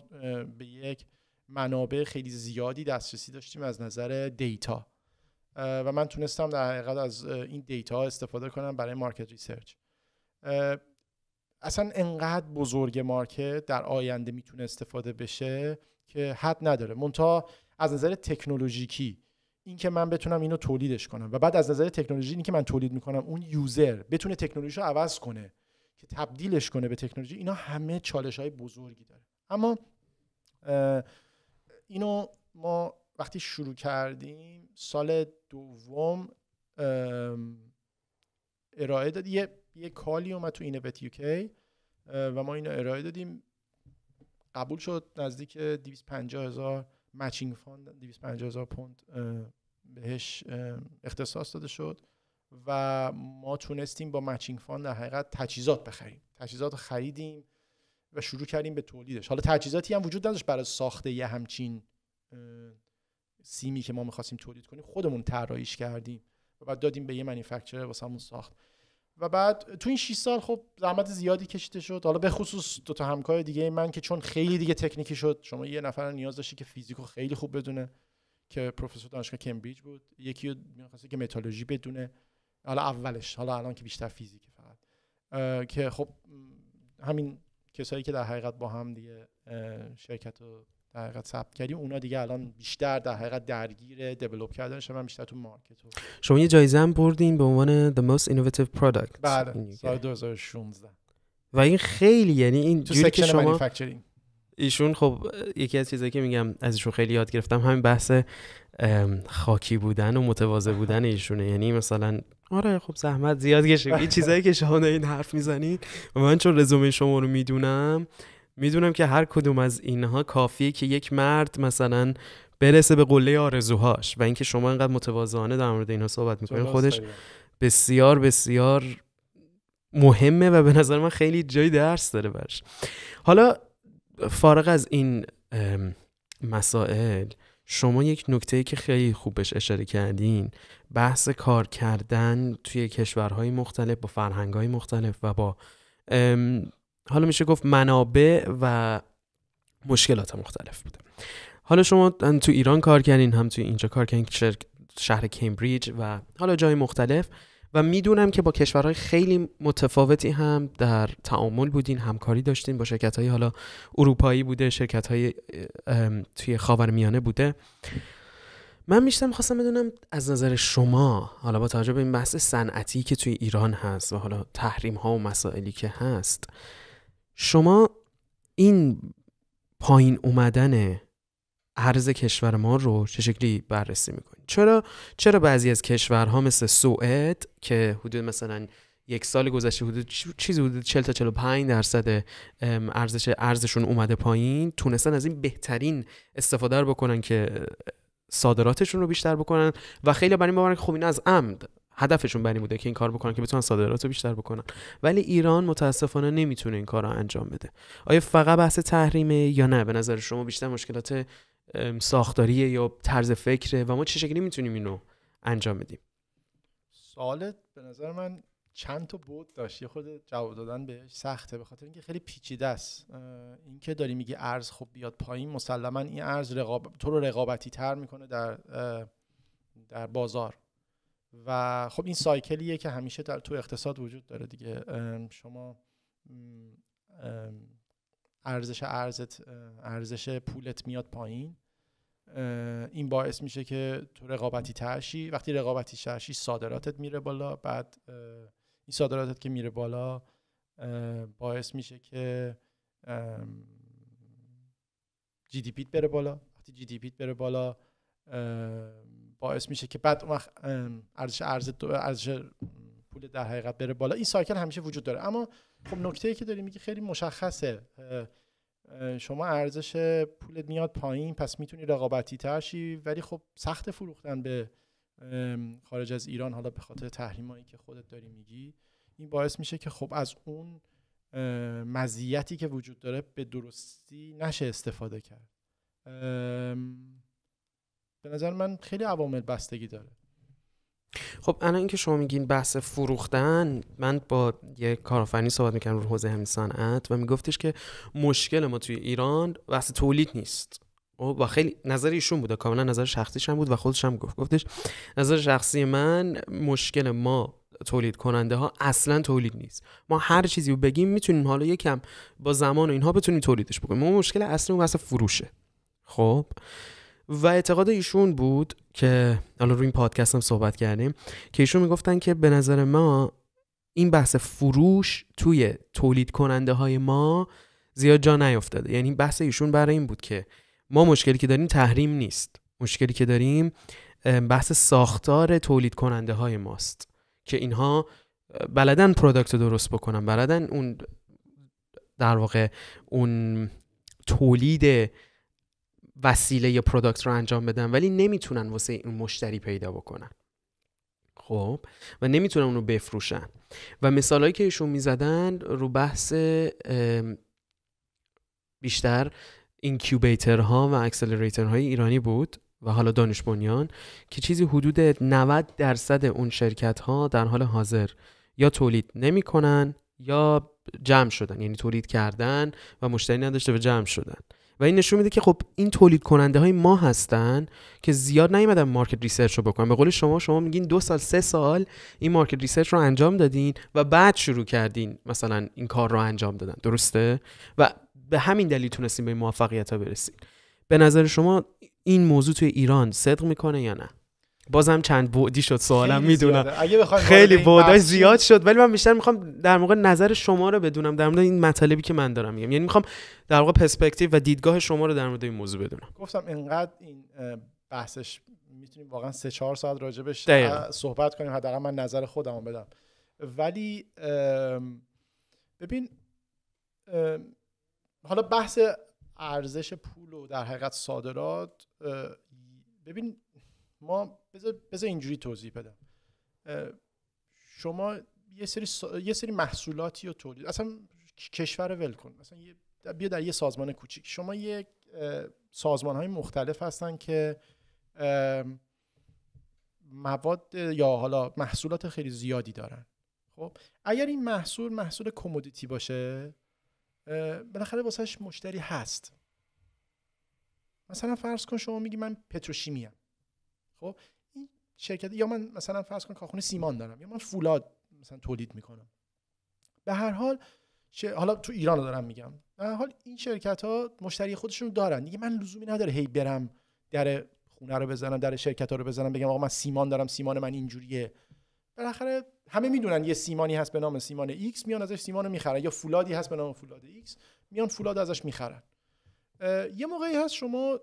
به یک منابع خیلی زیادی دسترسی داشتیم از نظر دیتا و من تونستم در حقیقت از این دیتا استفاده کنم برای مارکت ریسرچ اصلا انقدر بزرگ مارکت در آینده میتونه استفاده بشه که حد نداره مونتا از نظر تکنولوژیکی اینکه من بتونم اینو تولیدش کنم و بعد از نظر تکنولوژی که من تولید میکنم اون یوزر بتونه تکنولوژی رو عوض کنه که تبدیلش کنه به تکنولوژی اینا همه چالش های بزرگی داره اما اینو ما وقتی شروع کردیم سال دوم ارائه دادیم یه یه کالی اومد تو اینه بت یوکی و ما اینو ارائه دادیم قبول شد نزدیک 250 هزار مچینگ فاند 250 هزار پوند بهش اختصاص داده شد و ما تونستیم با مچینگ فاند در حقیقت تجهیزات بخریم تجهیزات خریدیم و شروع کردیم به تولیدش حالا تجهیزاتی هم وجود نداشت برای ساخت یه همچین سیمی که ما میخواستیم تولید کنیم خودمون طراحیش کردیم و بعد دادیم به یه واسه همون ساخت و بعد تو این 6 سال خب زحمت زیادی کشیده شد حالا به خصوص دو تا همکار دیگه من که چون خیلی دیگه تکنیکی شد شما یه نفر نیاز داشتی که فیزیکو خیلی خوب بدونه که پروفسور دانشگاه کمبریج بود یکی می‌خواست که متالورژی بدونه حالا اولش حالا الان که بیشتر فیزیک فقط که خب همین کسایی که در حقیقت با هم دیگه شرکت رو در حقیقت ثبت کردیم اونا دیگه الان بیشتر در حقیقت درگیر دیولپ کردن شدن بیشتر تو مارکت شما یه جایزه هم بردین به عنوان the most innovative product بله سال 2016 و این خیلی یعنی این جوری که شما ایشون خب یکی از چیزایی که میگم از ایشون خیلی یاد گرفتم همین بحث خاکی بودن و متواضع بودن ایشونه یعنی مثلا آره خب زحمت زیاد کشید این چیزایی که شما این حرف میزنید و من چون رزومه شما رو میدونم میدونم که هر کدوم از اینها کافیه که یک مرد مثلا برسه به قله آرزوهاش و اینکه شما اینقدر متواضعانه در مورد اینها صحبت میکنید خودش بسیار بسیار مهمه و به نظر من خیلی جای درس داره برش حالا فارغ از این مسائل شما یک نکته که خیلی خوب اشاره کردین بحث کار کردن توی کشورهای مختلف با فرهنگهای مختلف و با حالا میشه گفت منابع و مشکلات مختلف بوده حالا شما تو ایران کار کردین هم تو اینجا کار کردین شهر کمبریج و حالا جای مختلف و میدونم که با کشورهای خیلی متفاوتی هم در تعامل بودین همکاری داشتین با شرکت های حالا اروپایی بوده شرکت های توی میانه بوده من میشتم خواستم بدونم از نظر شما حالا با توجه به این بحث صنعتی که توی ایران هست و حالا تحریم ها و مسائلی که هست شما این پایین اومدن ارز کشور ما رو چه شکلی بررسی میکنید چرا چرا بعضی از کشورها مثل سوئد که حدود مثلا یک سال گذشته حدود چیزی حدود 40 تا 45 درصد ارزش ارزشون اومده پایین تونستن از این بهترین استفاده رو بکنن که صادراتشون رو بیشتر بکنن و خیلی برای ما خب از عمد هدفشون بر بوده که این کار بکنن که بتونن صادرات رو بیشتر بکنن ولی ایران متاسفانه نمیتونه این کار رو انجام بده آیا فقط بحث تحریمه یا نه به نظر شما بیشتر مشکلات ساختاریه یا طرز فکره و ما چه شکلی میتونیم اینو انجام بدیم سوالت به نظر من چند تا بود داشت یه خود جواب دادن بهش سخته به خاطر اینکه خیلی پیچیده است اینکه داری میگی ارز خب بیاد پایین مسلما این ارز رقاب... تو رو رقابتی تر میکنه در در بازار و خب این سایکلیه که همیشه در تو اقتصاد وجود داره دیگه شما ارزش ارزت ارزش پولت میاد پایین این باعث میشه که تو رقابتی ترشی وقتی رقابتی ترشی صادراتت میره بالا بعد این صادراتت که میره بالا باعث میشه که جی دی پیت بره بالا وقتی جی دی پیت بره بالا باعث میشه که بعد وقت ارزش ارزش پول در حقیقت بره بالا این سایکل همیشه وجود داره اما خب نکته ای که داری میگی خیلی مشخصه شما ارزش پولت میاد پایین پس میتونی رقابتی تر شی ولی خب سخت فروختن به خارج از ایران حالا به خاطر تحریمایی که خودت داری میگی این باعث میشه که خب از اون مزیتی که وجود داره به درستی نشه استفاده کرد به نظر من خیلی عوامل بستگی داره خب الان اینکه شما میگین بحث فروختن من با یه کارآفرینی صحبت میکردم رو حوزه همین صنعت و میگفتش که مشکل ما توی ایران بحث تولید نیست خب، و خیلی نظر ایشون بوده کاملا نظر شخصیش هم بود و خودش هم گفت گفتش نظر شخصی من مشکل ما تولید کننده ها اصلا تولید نیست ما هر چیزی رو بگیم میتونیم حالا یکم با زمان و اینها بتونیم تولیدش بکنیم ما مشکل اصلی اون بحث فروشه خب و اعتقاد ایشون بود که حالا روی این پادکست هم صحبت کردیم که ایشون میگفتن که به نظر ما این بحث فروش توی تولید کننده های ما زیاد جا نیفتاده یعنی بحث ایشون برای این بود که ما مشکلی که داریم تحریم نیست مشکلی که داریم بحث ساختار تولید کننده های ماست که اینها بلدن پروداکت درست بکنن بلدن اون در واقع اون تولید وسیله یا پروداکت رو انجام بدن ولی نمیتونن واسه اون مشتری پیدا بکنن خب و نمیتونن رو بفروشن و مثالهایی که ایشون میزدن رو بحث بیشتر اینکیوبیتر ها و اکسلریتر های ایرانی بود و حالا دانش بنیان که چیزی حدود 90 درصد اون شرکت ها در حال حاضر یا تولید نمیکنن یا جمع شدن یعنی تولید کردن و مشتری نداشته و جمع شدن و این نشون میده که خب این تولید کننده های ما هستن که زیاد نیومدن مارکت ریسرچ رو بکنن به قول شما شما میگین دو سال سه سال این مارکت ریسرچ رو انجام دادین و بعد شروع کردین مثلا این کار رو انجام دادن درسته و به همین دلیل تونستین به این موفقیت ها برسید به نظر شما این موضوع توی ایران صدق میکنه یا نه بازم چند بودی شد سوالم میدونم خیلی بعداش زیاد شد ولی من بیشتر میخوام در موقع نظر شما رو بدونم در مورد این مطالبی که من دارم میگم یعنی میخوام در واقع پرسپکتیو و دیدگاه شما رو در مورد این موضوع بدونم گفتم اینقدر این بحثش میتونیم واقعا سه چهار ساعت راجبش صحبت کنیم حداقل من نظر خودم بدم ولی ببین حالا بحث ارزش پول و در حقیقت صادرات ببین ما بذار, اینجوری توضیح بدم شما یه سری, یه سری محصولاتی رو تولید اصلا کشور ول کن بیا در یه سازمان کوچیک شما یک سازمان های مختلف هستن که مواد یا حالا محصولات خیلی زیادی دارن خب اگر این محصول محصول کمودیتی باشه بالاخره واسهش مشتری هست مثلا فرض کن شما میگی من پتروشیمی خب این شرکت یا من مثلا فرض کن کارخونه سیمان دارم یا من فولاد مثلا تولید میکنم به هر حال حالا تو ایران دارم میگم به هر حال این شرکت ها مشتری خودشون دارن دیگه من لزومی نداره هی برم در خونه رو بزنم در شرکت ها رو بزنم بگم آقا من سیمان دارم سیمان من اینجوریه بالاخره همه میدونن یه سیمانی هست به نام سیمان X میان ازش سیمان رو میخرن یا فولادی هست به نام فولاد X میان فولاد ازش میخرن یه موقعی هست شما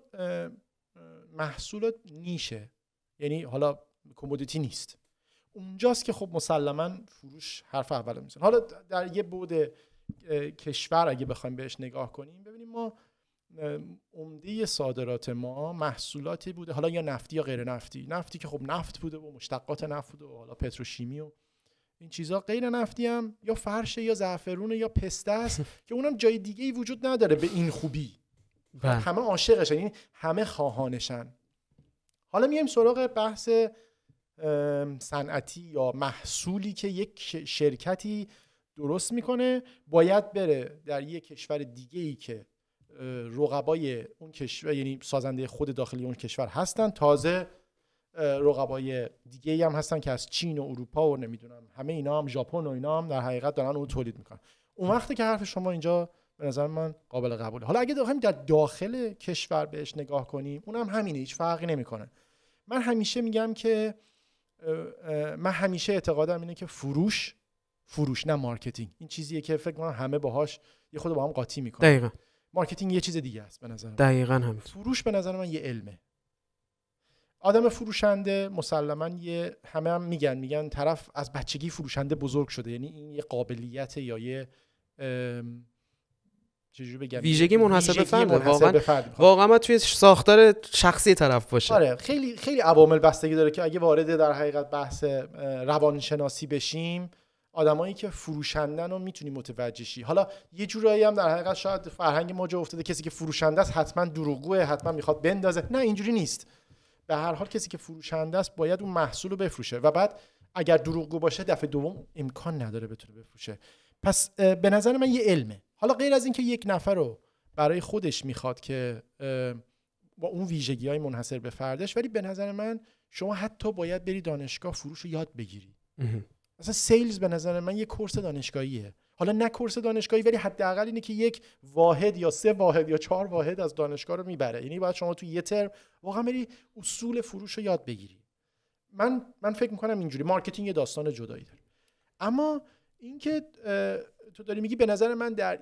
محصولات نیشه یعنی حالا کمودیتی نیست اونجاست که خب مسلما فروش حرف اول میزن حالا در یه بود کشور اگه بخوایم بهش نگاه کنیم ببینیم ما عمده صادرات ما محصولاتی بوده حالا یا نفتی یا غیر نفتی نفتی که خب نفت بوده و مشتقات نفت بوده و حالا پتروشیمی و این چیزا غیر نفتی هم یا فرشه یا زعفرون یا پسته است که اونم جای دیگه ای وجود نداره به این خوبی بله. همه عاشقشن این یعنی همه خواهانشن حالا میایم سراغ بحث صنعتی یا محصولی که یک شرکتی درست میکنه باید بره در یک کشور دیگه ای که رقبای اون کشور یعنی سازنده خود داخلی اون کشور هستن تازه رقبای دیگه ای هم هستن که از چین و اروپا و نمیدونم همه اینا هم ژاپن و اینا هم در حقیقت دارن اون تولید میکنن اون وقتی که حرف شما اینجا به نظر من قابل قبوله حالا اگه بخوایم در داخل کشور بهش نگاه کنیم اونم هم همینه هیچ فرقی نمیکنه من همیشه میگم که من همیشه اعتقادم اینه که فروش فروش نه مارکتینگ این چیزیه که فکر کنم همه باهاش یه خود با هم قاطی میکنن دقیقا مارکتینگ یه چیز دیگه است به نظر من دقیقا هم فروش به نظر من یه علمه آدم فروشنده مسلما یه همه هم میگن میگن طرف از بچگی فروشنده بزرگ شده یعنی این یه قابلیت یا یه چجوری بگم ویژگی منحصر فرد واقعا خب. واقعا توی ساختار شخصی طرف باشه آره خیلی خیلی عوامل بستگی داره که اگه وارد در حقیقت بحث روانشناسی بشیم آدمایی که فروشندن رو میتونی متوجه شی حالا یه جورایی هم در حقیقت شاید فرهنگ ما جا افتاده کسی که فروشنده است حتما دروغگوه حتما میخواد بندازه نه اینجوری نیست به هر حال کسی که فروشنده است باید اون محصول رو بفروشه و بعد اگر دروغگو باشه دفعه دوم امکان نداره بتونه بفروشه پس به نظر من یه علمه حالا غیر از اینکه یک نفر رو برای خودش میخواد که با اون ویژگی های منحصر به فردش ولی به نظر من شما حتی باید بری دانشگاه فروش رو یاد بگیری اصلا سیلز به نظر من یه کورس دانشگاهیه حالا نه کورس دانشگاهی ولی حداقل اینه که یک واحد یا سه واحد یا چهار واحد از دانشگاه رو میبره یعنی باید شما تو یه ترم واقعا بری اصول فروش رو یاد بگیری من من فکر میکنم اینجوری مارکتینگ یه داستان جدایی داره اما اینکه تو داری میگی به نظر من در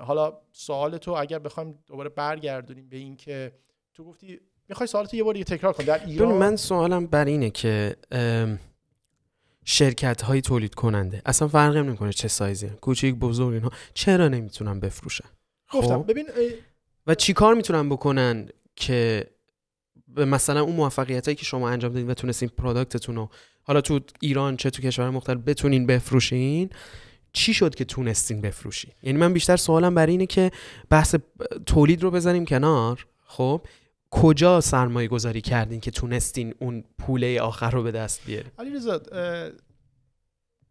حالا سوال تو اگر بخوایم دوباره برگردونیم به این که تو گفتی میخوای تو یه بار دیگه تکرار کن در ایران من سوالم بر اینه که شرکت های تولید کننده اصلا فرقی نمیکنه چه سایزی کوچیک بزرگ اینها چرا نمیتونن بفروشن گفتم خب؟ ببین و چی کار میتونن بکنن که مثلا اون موفقیت هایی که شما انجام دادین و تونستین پروداکتتون رو حالا تو ایران چه تو کشور مختلف بتونین بفروشین چی شد که تونستین بفروشی یعنی من بیشتر سوالم برای اینه که بحث تولید رو بزنیم کنار خب کجا سرمایه گذاری کردین که تونستین اون پوله آخر رو به دست بیارین علی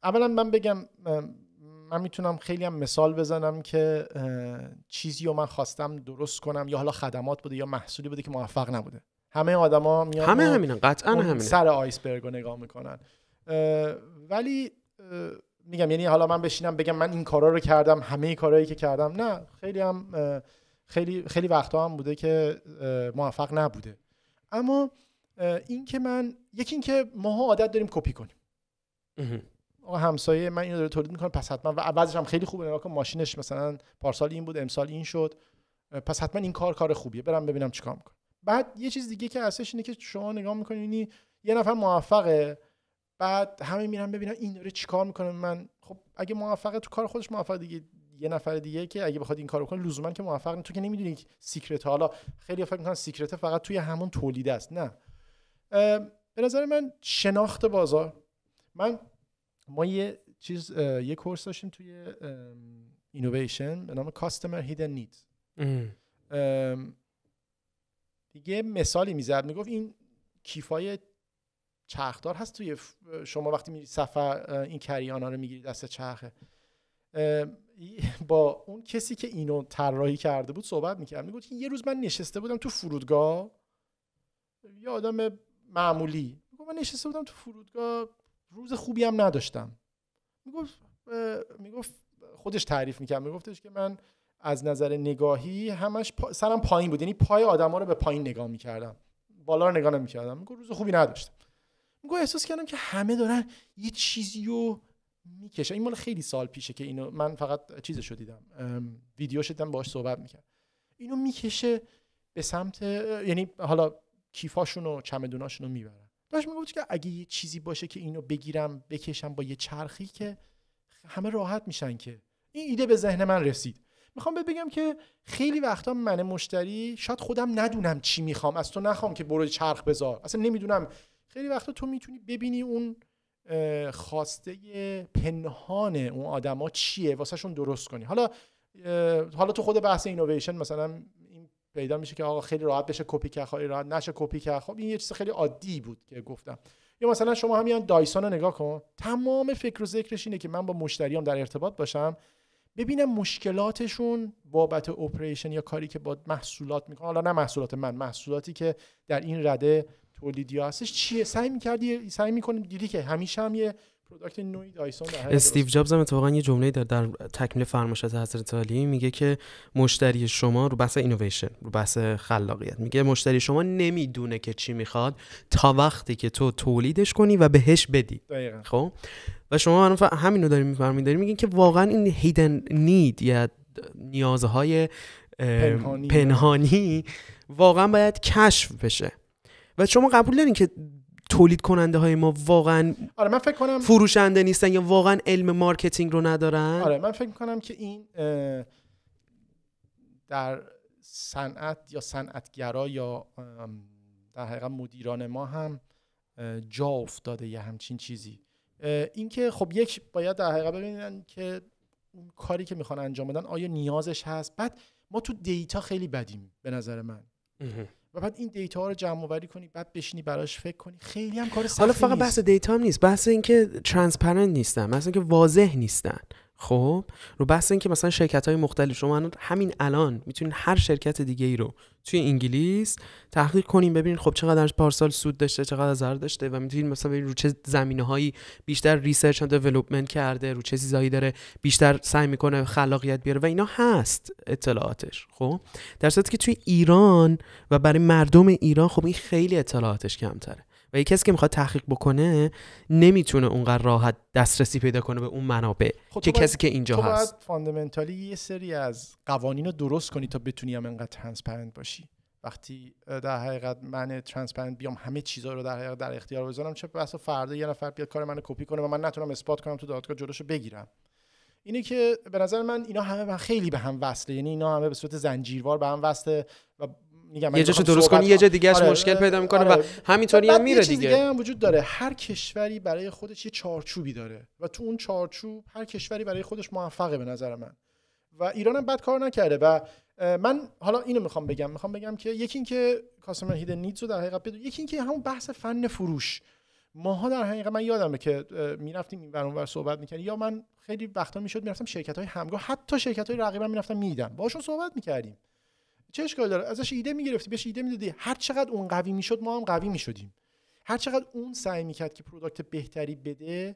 اولا من بگم من میتونم خیلی هم مثال بزنم که چیزی رو من خواستم درست کنم یا حالا خدمات بوده یا محصولی بوده که موفق نبوده همه آدما میان همه همینن قطعا همینن سر آیسبرگ نگاه میکنن ولی میگم یعنی حالا من بشینم بگم من این کارا رو کردم همه کارهایی که کردم نه خیلی هم خیلی خیلی وقتا هم بوده که موفق نبوده اما این که من یکی اینکه ماها عادت داریم کپی کنیم آقا همسایه من اینو داره تولید میکنه پس حتما و بعضش هم خیلی خوبه نگاه ماشینش مثلا پارسال این بود امسال این شد پس حتما این کار کار خوبیه برم ببینم چیکار میکنه بعد یه چیز دیگه که هستش اینه که شما نگاه میکنی یعنی یه نفر موفقه بعد همه میرن ببینن این داره چیکار میکنه من خب اگه موفقه تو کار خودش موفق دیگه یه نفر دیگه که اگه بخواد این کارو کنه لزوما که موفق تو که نمیدونی سیکرت حالا خیلی فکر میکنن سیکرت فقط توی همون تولید است نه به نظر من شناخت بازار من ما یه چیز یه کورس داشتیم توی اینویشن به نام کاستمر هیدن نید دیگه مثالی میزد میگفت این کیفای چرخدار هست توی شما وقتی می سفر این کریانا رو میگیرید دست چرخه با اون کسی که اینو طراحی کرده بود صحبت میکرد میگفت که یه روز من نشسته بودم تو فرودگاه یه آدم معمولی میگفت من نشسته بودم تو فرودگاه روز خوبی هم نداشتم میگفت میگفت خودش تعریف میکرد میگفتش که من از نظر نگاهی همش پا... سرم پایین بود یعنی پای آدما رو به پایین نگاه میکردم بالا رو نگاه نمیکردم میگفت روز خوبی نداشتم گویا احساس کردم که همه دارن یه چیزی رو میکشن این مال خیلی سال پیشه که اینو من فقط چیزش رو دیدم ویدیو شدم باش صحبت میکرد اینو میکشه به سمت یعنی حالا کیفاشون و چمدوناشون رو میبرن داشت میگفت که اگه یه چیزی باشه که اینو بگیرم بکشم با یه چرخی که همه راحت میشن که این ایده به ذهن من رسید میخوام بگم که خیلی وقتا من مشتری شاید خودم ندونم چی میخوام از تو نخوام که برو چرخ بذار اصلا نمیدونم خیلی وقتا تو میتونی ببینی اون خواسته پنهان اون آدما چیه واسهشون درست کنی حالا حالا تو خود بحث اینویشن مثلا این پیدا میشه که آقا خیلی راحت بشه کپی کرد خیلی راحت نشه کپی کرد خب این یه چیز خیلی عادی بود که گفتم یا مثلا شما همیان دایسون رو نگاه کن تمام فکر و ذکرش اینه که من با مشتریام در ارتباط باشم ببینم مشکلاتشون بابت اپریشن یا کاری که با محصولات میکنه حالا نه محصولات من محصولاتی که در این رده تولیدی هستش چیه سعی میکردی سعی میکنی؟ دیدی که همیشه هم یه استیو جابز هم اتفاقا یه جمله در, در تکمیل فرماشت حضرت علی میگه که مشتری شما رو بحث اینویشن رو بحث خلاقیت میگه مشتری شما نمیدونه که چی میخواد تا وقتی که تو تولیدش کنی و بهش بدی دقیقا. خب و شما الان همینو داریم میفرمایید داریم میگین که واقعا این هیدن نید یا نیازهای پنهانی, پنهانی واقعا باید کشف بشه و شما قبول دارین که تولید کننده های ما واقعا آره من فکر کنم فروشنده نیستن یا واقعا علم مارکتینگ رو ندارن آره من فکر کنم که این در صنعت یا صنعتگرا یا در حقیقت مدیران ما هم جا افتاده یه همچین چیزی اینکه خب یک باید در حقیقت ببینن که اون کاری که میخوان انجام بدن آیا نیازش هست بعد ما تو دیتا خیلی بدیم به نظر من و بعد این دیتا رو جمع آوری کنی بعد بشینی براش فکر کنی خیلی هم کار سختی حالا فقط بحث دیتا هم نیست بحث اینکه ترانسپرنت نیستن بحث اینکه واضح نیستن خب رو بحث این که مثلا شرکت های مختلف شما همین الان میتونین هر شرکت دیگه ای رو توی انگلیس تحقیق کنین ببینین خب چقدر پارسال سود داشته چقدر ضرر داشته و میتونین مثلا ببینین رو چه زمینه هایی بیشتر ریسرچ و دیولپمنت کرده رو چه چیزایی داره بیشتر سعی میکنه خلاقیت بیاره و اینا هست اطلاعاتش خب در صورتی که توی ایران و برای مردم ایران خب این خیلی اطلاعاتش کمتره و یه کسی که میخواد تحقیق بکنه نمیتونه اونقدر راحت دسترسی پیدا کنه به اون منابع خب که کسی که اینجا تو باید هست فاندامنتالی یه سری از قوانین رو درست کنی تا بتونی هم انقدر ترانسپرنت باشی وقتی در حقیقت من ترانسپرنت بیام همه چیزها رو در حقیقت در اختیار بذارم چه بسا فردا یه نفر بیاد کار منو کپی کنه و من نتونم اثبات کنم تو دادگاه جلوشو بگیرم اینه که به نظر من اینا همه خیلی به هم وصله یعنی اینا همه به صورت زنجیروار به هم وصله میگم یه جاشو درست کنی یه جا دیگه اش آره. مشکل پیدا میکنه و آره. همینطوری هم میره دیگه دیگه هم وجود داره هر کشوری برای خودش یه چارچوبی داره و تو اون چارچوب هر کشوری برای خودش موفقه به نظر من و ایران هم بد کار نکرده و من حالا اینو میخوام بگم میخوام بگم که یکی اینکه کاستمر هید نیدز رو در حقیقت بدون یکی اینکه همون بحث فن فروش ماها در حقیقت من یادمه که میرفتیم این ور اونور صحبت میکردیم یا من خیلی وقتا میشد میرفتم شرکت های همگاه حتی شرکت های رقیبم میرفتم میدم باشون صحبت میکردیم چه اشکال داره ازش ایده میگرفتی بهش ایده میدادی هر چقدر اون قوی میشد ما هم قوی میشدیم هر چقدر اون سعی میکرد که پروداکت بهتری بده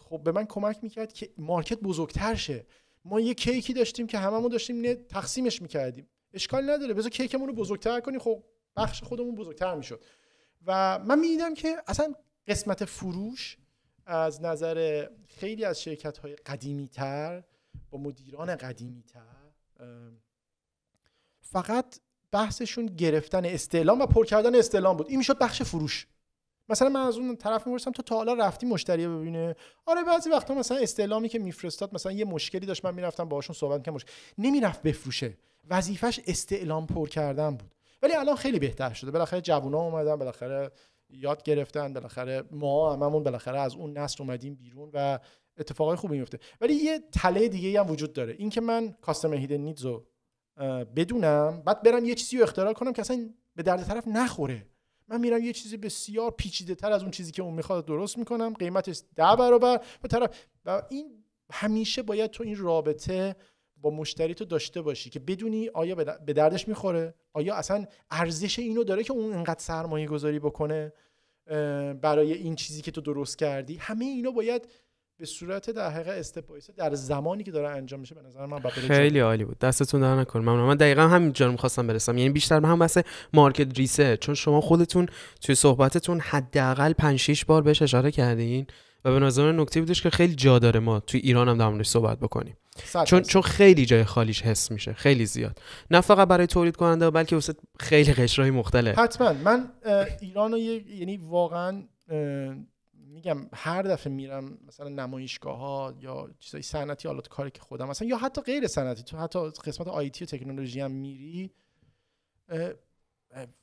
خب به من کمک میکرد که مارکت بزرگتر شه ما یه کیکی داشتیم که هممون داشتیم نه تقسیمش میکردیم اشکال نداره بذار کیکمون رو بزرگتر کنی، خب بخش خودمون بزرگتر میشد و من میدیدم که اصلا قسمت فروش از نظر خیلی از شرکت های قدیمی تر با مدیران قدیمی تر فقط بحثشون گرفتن استعلام و پر کردن استعلام بود این میشد بخش فروش مثلا من از اون طرف میپرسم تو تا حالا رفتی مشتری ببینه آره بعضی وقتا مثلا استعلامی که میفرستاد مثلا یه مشکلی داشت من میرفتم باهاشون صحبت میکردم نمیرفت بفروشه وظیفش استعلام پر کردن بود ولی الان خیلی بهتر شده بالاخره جوونا اومدن بالاخره یاد گرفتن بالاخره ما هممون بالاخره از اون نسل اومدیم بیرون و اتفاقای خوبی میفته ولی یه تله دیگه هم وجود داره اینکه من کاستمر هیدن نیدز رو بدونم بعد برم یه چیزی رو اختراع کنم که اصلا به درد طرف نخوره من میرم یه چیزی بسیار پیچیده تر از اون چیزی که اون میخواد درست میکنم قیمتش ده برابر و طرف و این همیشه باید تو این رابطه با مشتری تو داشته باشی که بدونی آیا به دردش میخوره آیا اصلا ارزش اینو داره که اون انقدر سرمایه گذاری بکنه برای این چیزی که تو درست کردی همه اینا باید به صورت در حقیقت استپایسه در زمانی که داره انجام میشه به نظر من خیلی عالی بود دستتون در نکن من من دقیقا همین جا میخواستم برسم یعنی بیشتر به هم بحث مارکت ریسه چون شما خودتون توی صحبتتون حداقل 5 6 بار بهش اشاره کردین و به نظر نکته بودش که خیلی جا داره ما توی ایران هم در صحبت بکنیم چون چون خیلی جای خالیش حس میشه خیلی زیاد نه فقط برای تولید کننده بلکه وسط خیلی قشرهای مختلف حتما من ایران یعنی واقعا میگم هر دفعه میرم مثلا نمایشگاه ها یا چیزای صنعتی حالا کاری که خودم مثلا یا حتی غیر صنعتی تو حتی قسمت آیتی و تکنولوژی هم میری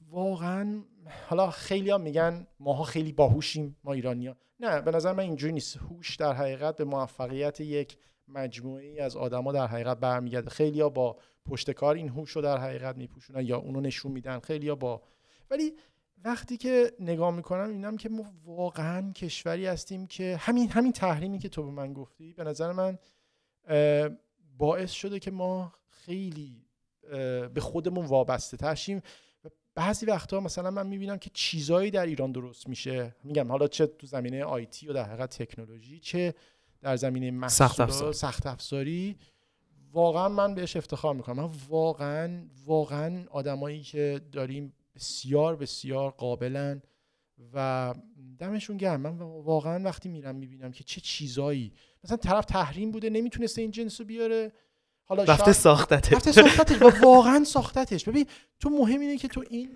واقعا حالا خیلی ها میگن ماها خیلی باهوشیم ما ایرانیا نه به نظر من اینجوری نیست هوش در حقیقت به موفقیت یک مجموعه ای از آدما در حقیقت برمیگرده خیلی ها با پشتکار این هوش رو در حقیقت میپوشونن یا اونو نشون میدن خیلی ها با ولی وقتی که نگاه میکنم اینم که ما واقعا کشوری هستیم که همین همین تحریمی که تو به من گفتی به نظر من باعث شده که ما خیلی به خودمون وابسته و بعضی وقتها مثلا من میبینم که چیزایی در ایران درست میشه میگم حالا چه تو زمینه آیتی و در حقیقت تکنولوژی چه در زمینه سخت, افزار. افزاری واقعا من بهش افتخار میکنم من واقعا واقعا آدمایی که داریم بسیار بسیار قابلن و دمشون گرم من واقعا وقتی میرم میبینم که چه چیزایی مثلا طرف تحریم بوده نمیتونسته این جنس رو بیاره حالا رفته ساختته رفته ساختتش و واقعا ساختتش ببین تو مهم اینه که تو این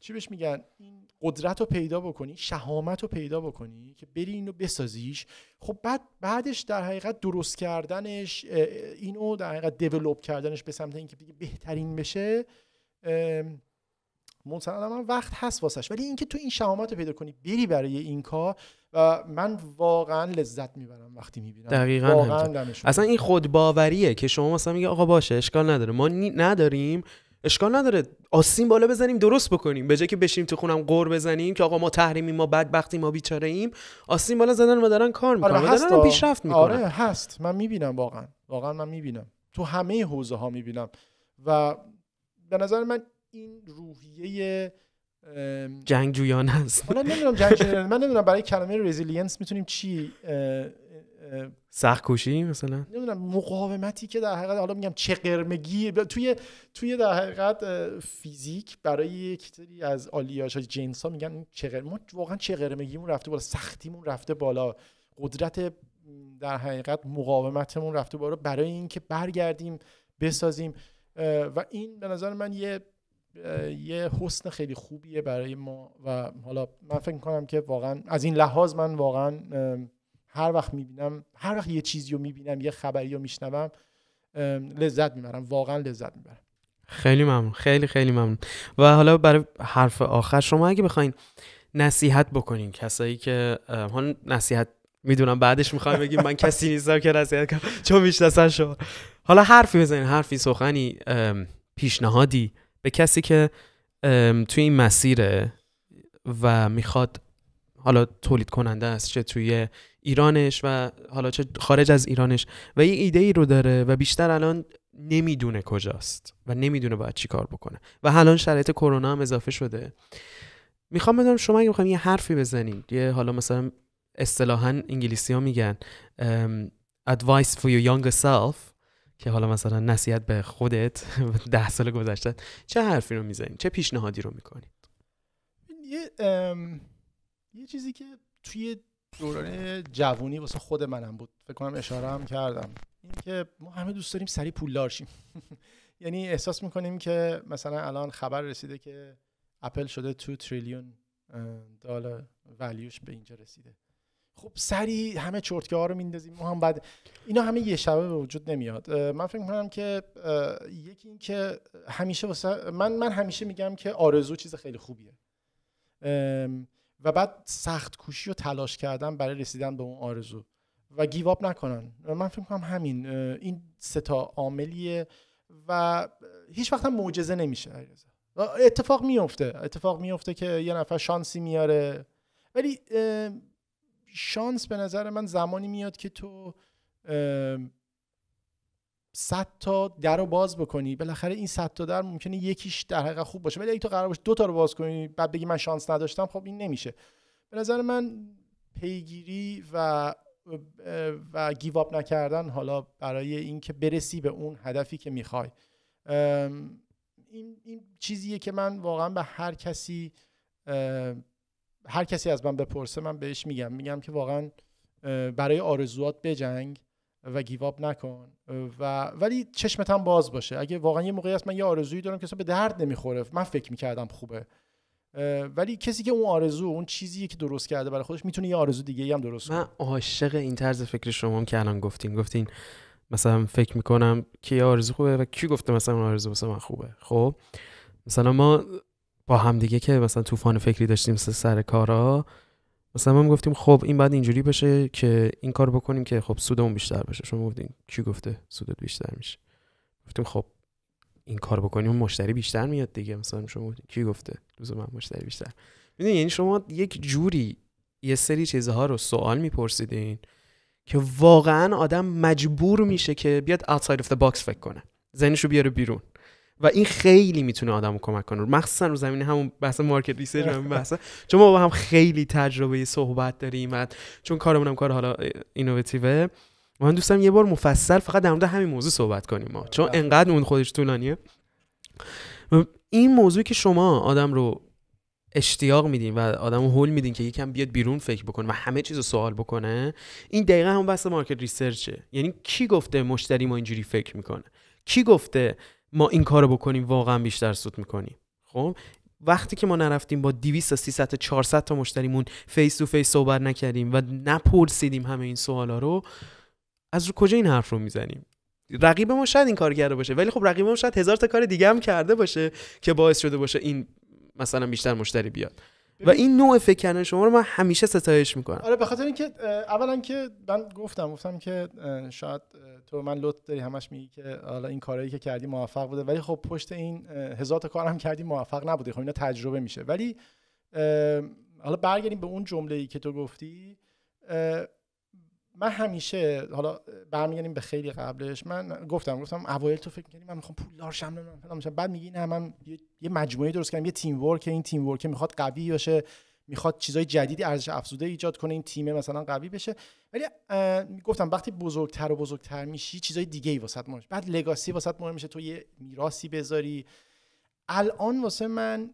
چی بهش میگن این قدرت رو پیدا بکنی شهامت رو پیدا بکنی که بری اینو بسازیش خب بعد بعدش در حقیقت درست کردنش اینو در حقیقت دیولپ کردنش به سمت اینکه دیگه بهترین بشه من وقت هست واسش ولی اینکه تو این شهامت رو پیدا کنی بری برای این کار و من واقعا لذت میبرم وقتی میبینم دقیقا اصلا این خودباوریه که شما مثلا میگه آقا باشه اشکال نداره ما نداریم اشکال نداره آسین بالا بزنیم درست بکنیم به جای که بشیم تو خونم قور بزنیم که آقا ما تحریمیم ما بدبختیم ما بیچاره ایم آسین بالا زدن و دارن کار میکنن آره دارن پیشرفت میکنن آره هست من میبینم واقعا واقعا من میبینم تو همه حوزه ها میبینم و به نظر من این روحیه جنگجویان است حالا نمیدونم جنگ من نمیدونم برای کلمه رزیلینس میتونیم چی سخت کوشی مثلا نمیدونم مقاومتی که در حقیقت حالا میگم چه قرمگی توی توی در حقیقت فیزیک برای یک سری از آلیاژ های جنس ها میگن چه ما واقعا چه قرمگیمون رفته بالا سختیمون رفته بالا قدرت در حقیقت مقاومتمون رفته بالا برای اینکه برگردیم بسازیم و این به نظر من یه یه حسن خیلی خوبیه برای ما و حالا من فکر کنم که واقعا از این لحاظ من واقعا هر وقت میبینم هر وقت یه چیزی رو میبینم یه خبری رو میشنوم لذت میبرم واقعا لذت میبرم خیلی ممنون خیلی خیلی ممنون و حالا برای حرف آخر شما اگه بخواین نصیحت بکنین کسایی که هم نصیحت میدونم بعدش میخوام بگیم من کسی نیستم که نصیحت کنم چون میشناسن شما حالا حرفی بزنین حرفی سخنی پیشنهادی به کسی که توی این مسیره و میخواد حالا تولید کننده است چه توی ایرانش و حالا چه خارج از ایرانش و یه ایده ای رو داره و بیشتر الان نمیدونه کجاست و نمیدونه باید چی کار بکنه و الان شرایط کرونا هم اضافه شده میخوام بدونم شما اگه بخوایم یه حرفی بزنید یه حالا مثلا اصطلاحا انگلیسی ها میگن advice for your younger self که حالا مثلا نصیحت به خودت [laughs] ده سال گذشته چه حرفی رو میزنید چه پیشنهادی رو میکنید یه یه چیزی که توی دوران جوونی واسه خود منم بود فکر کنم اشاره هم کردم این که ما همه دوست داریم سری پولدار شیم [laughs] یعنی احساس میکنیم که مثلا الان خبر رسیده که اپل شده تو تریلیون دلار ولیوش به اینجا رسیده خب سری همه چرتکه ها رو میندازیم ما هم بعد اینا همه یه شبه به وجود نمیاد من فکر میکنم که یکی این که همیشه واسه من من همیشه میگم که آرزو چیز خیلی خوبیه و بعد سخت کوشی و تلاش کردن برای رسیدن به اون آرزو و گیواب نکنن من فکر میکنم همین این سه تا عاملیه و هیچ وقت هم معجزه نمیشه اتفاق میفته اتفاق میفته که یه نفر شانسی میاره ولی شانس به نظر من زمانی میاد که تو صد تا در رو باز بکنی بالاخره این صد تا در ممکنه یکیش در حقیقت خوب باشه ولی اگه تو قرار باشه دو تا رو باز کنی بعد بگی من شانس نداشتم خب این نمیشه به نظر من پیگیری و و گیواب نکردن حالا برای اینکه برسی به اون هدفی که میخوای این, این چیزیه که من واقعا به هر کسی هر کسی از من بپرسه من بهش میگم میگم که واقعا برای آرزوات بجنگ و گیواب نکن و ولی چشمت هم باز باشه اگه واقعا یه موقعی هست من یه آرزویی دارم که اصلا به درد نمیخوره من فکر میکردم خوبه ولی کسی که اون آرزو اون چیزی که درست کرده برای خودش میتونه یه آرزو دیگه هم درست کنه من عاشق این طرز فکر شما هم که الان گفتین گفتین مثلا فکر میکنم که یه آرزو خوبه و کی گفته مثلا اون آرزو مثلا من خوبه خب مثلا ما با هم دیگه که مثلا طوفان فکری داشتیم سر کارا مثلا ما گفتیم خب این بعد اینجوری بشه که این کار بکنیم که خب سودمون بیشتر بشه شما گفتین کی گفته سودت بیشتر میشه گفتیم خب این کار بکنیم مشتری بیشتر میاد دیگه مثلا شما گفتیم کی گفته روز من مشتری بیشتر میدونی یعنی شما یک جوری یه سری چیزها رو سوال میپرسیدین که واقعا آدم مجبور میشه که بیاد outside of the فکر کنه ذهنشو بیاره بیرون و این خیلی میتونه رو کمک کنه مخصوصا رو زمینه همون بحث مارکت ریسرچ هم بحث چون ما با هم خیلی تجربه صحبت داریم چون کارمون هم کار حالا و من دوستم یه بار مفصل فقط در مورد همین موضوع صحبت کنیم ما چون بله. انقدر اون خودش طولانیه این موضوعی که شما آدم رو اشتیاق میدین و آدم هول میدین که یکم بیاد بیرون فکر بکنه و همه چیز رو سوال بکنه این دقیقا هم بحث مارکت ریسرچه یعنی کی گفته مشتری ما اینجوری فکر میکنه کی گفته ما این کار رو بکنیم واقعا بیشتر سود میکنیم خب وقتی که ما نرفتیم با 200 تا 300 تا 400 تا مشتریمون فیس تو فیس صحبت نکردیم و نپرسیدیم همه این سوالا رو از رو کجا این حرف رو میزنیم رقیب ما شاید این کار کرده باشه ولی خب رقیب ما شاید هزار تا کار دیگه هم کرده باشه که باعث شده باشه این مثلا بیشتر مشتری بیاد و این نوع فکر شما رو من همیشه ستایش میکنم آره به خاطر اینکه اولا که من گفتم گفتم که شاید تو من لطف داری همش میگی که حالا این کارهایی که کردی موفق بوده ولی خب پشت این هزار تا کارم کردی موفق نبوده خب اینا تجربه میشه ولی حالا برگردیم به اون جمله ای که تو گفتی من همیشه حالا برمیگردیم به خیلی قبلش من گفتم گفتم اوایل تو فکر می‌کردی من میخوام پولدار شم من بعد میگی نه من یه مجموعه درست کردم یه تیم ورک این تیم ورک میخواد قوی باشه میخواد چیزای جدیدی ارزش افزوده ایجاد کنه این تیم مثلا قوی بشه ولی گفتم وقتی بزرگتر و بزرگتر میشی چیزای دیگه ای واسط مهم بعد لگاسی واسط مهم میشه تو یه میراثی بذاری الان واسه من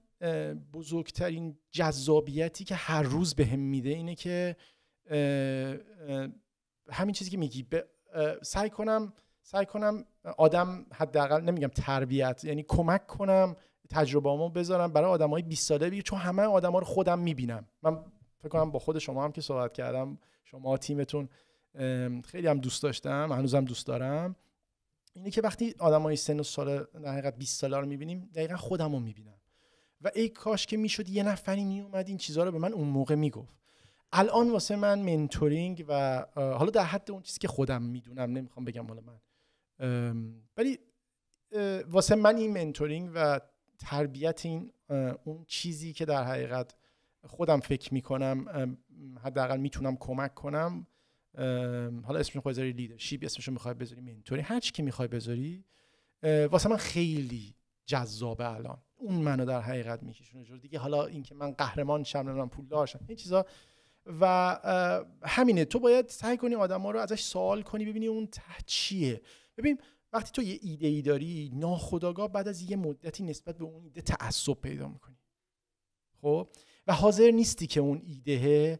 بزرگترین جذابیتی که هر روز بهم میده اینه که همین چیزی که میگی سعی کنم سعی کنم آدم حداقل نمیگم تربیت یعنی کمک کنم تجربه‌امو بذارم برای های 20 ساله بگیر چون همه ها رو خودم میبینم من فکر کنم با خود شما هم که صحبت کردم شما تیمتون خیلی هم دوست داشتم هنوزم دوست دارم اینه که وقتی های سن و سال در 20 ساله رو میبینیم دقیقا خودم رو میبینم و ای کاش که میشد یه نفری میومد این چیزها رو به من اون موقع میگفت الان واسه من منتورینگ و حالا در حد اون چیزی که خودم میدونم نمیخوام بگم حالا من ولی واسه من این منتورینگ و تربیت این اون چیزی که در حقیقت خودم فکر میکنم حداقل میتونم کمک کنم حالا اسمش میخوای بذاری لیدرشپ اسمش میخوای بذاری منتوری هر چی که میخوای بذاری واسه من خیلی جذابه الان اون منو در حقیقت میکشونه جور دیگه حالا اینکه من قهرمان شم نمیدونم پولدار این چیزا و همینه تو باید سعی کنی آدم ها رو ازش سوال کنی ببینی اون ته چیه ببین وقتی تو یه ایده ای داری ناخداگاه بعد از یه مدتی نسبت به اون ایده تعصب پیدا میکنی خب و حاضر نیستی که اون ایده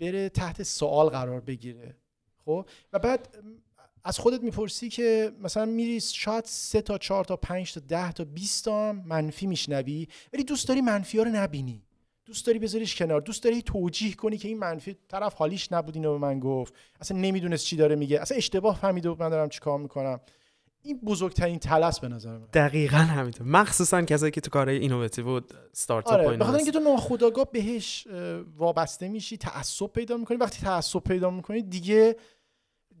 بره تحت سوال قرار بگیره خب و بعد از خودت میپرسی که مثلا میری شاید سه تا چهار تا پنج تا ده تا 20 تا منفی میشنوی ولی دوست داری منفی ها رو نبینی دوست داری بذاریش کنار دوست داری توجیه کنی که این منفی طرف حالیش نبود اینو به من گفت اصلا نمیدونست چی داره میگه اصلا اشتباه فهمیده بود من دارم چیکار میکنم این بزرگترین تلس به نظر من دقیقا همینطور مخصوصا کسایی که تو کارهای اینووتیو و استارتاپ آره، و اینا اینکه تو ناخودآگاه بهش وابسته میشی تعصب پیدا میکنی وقتی تعصب پیدا میکنی دیگه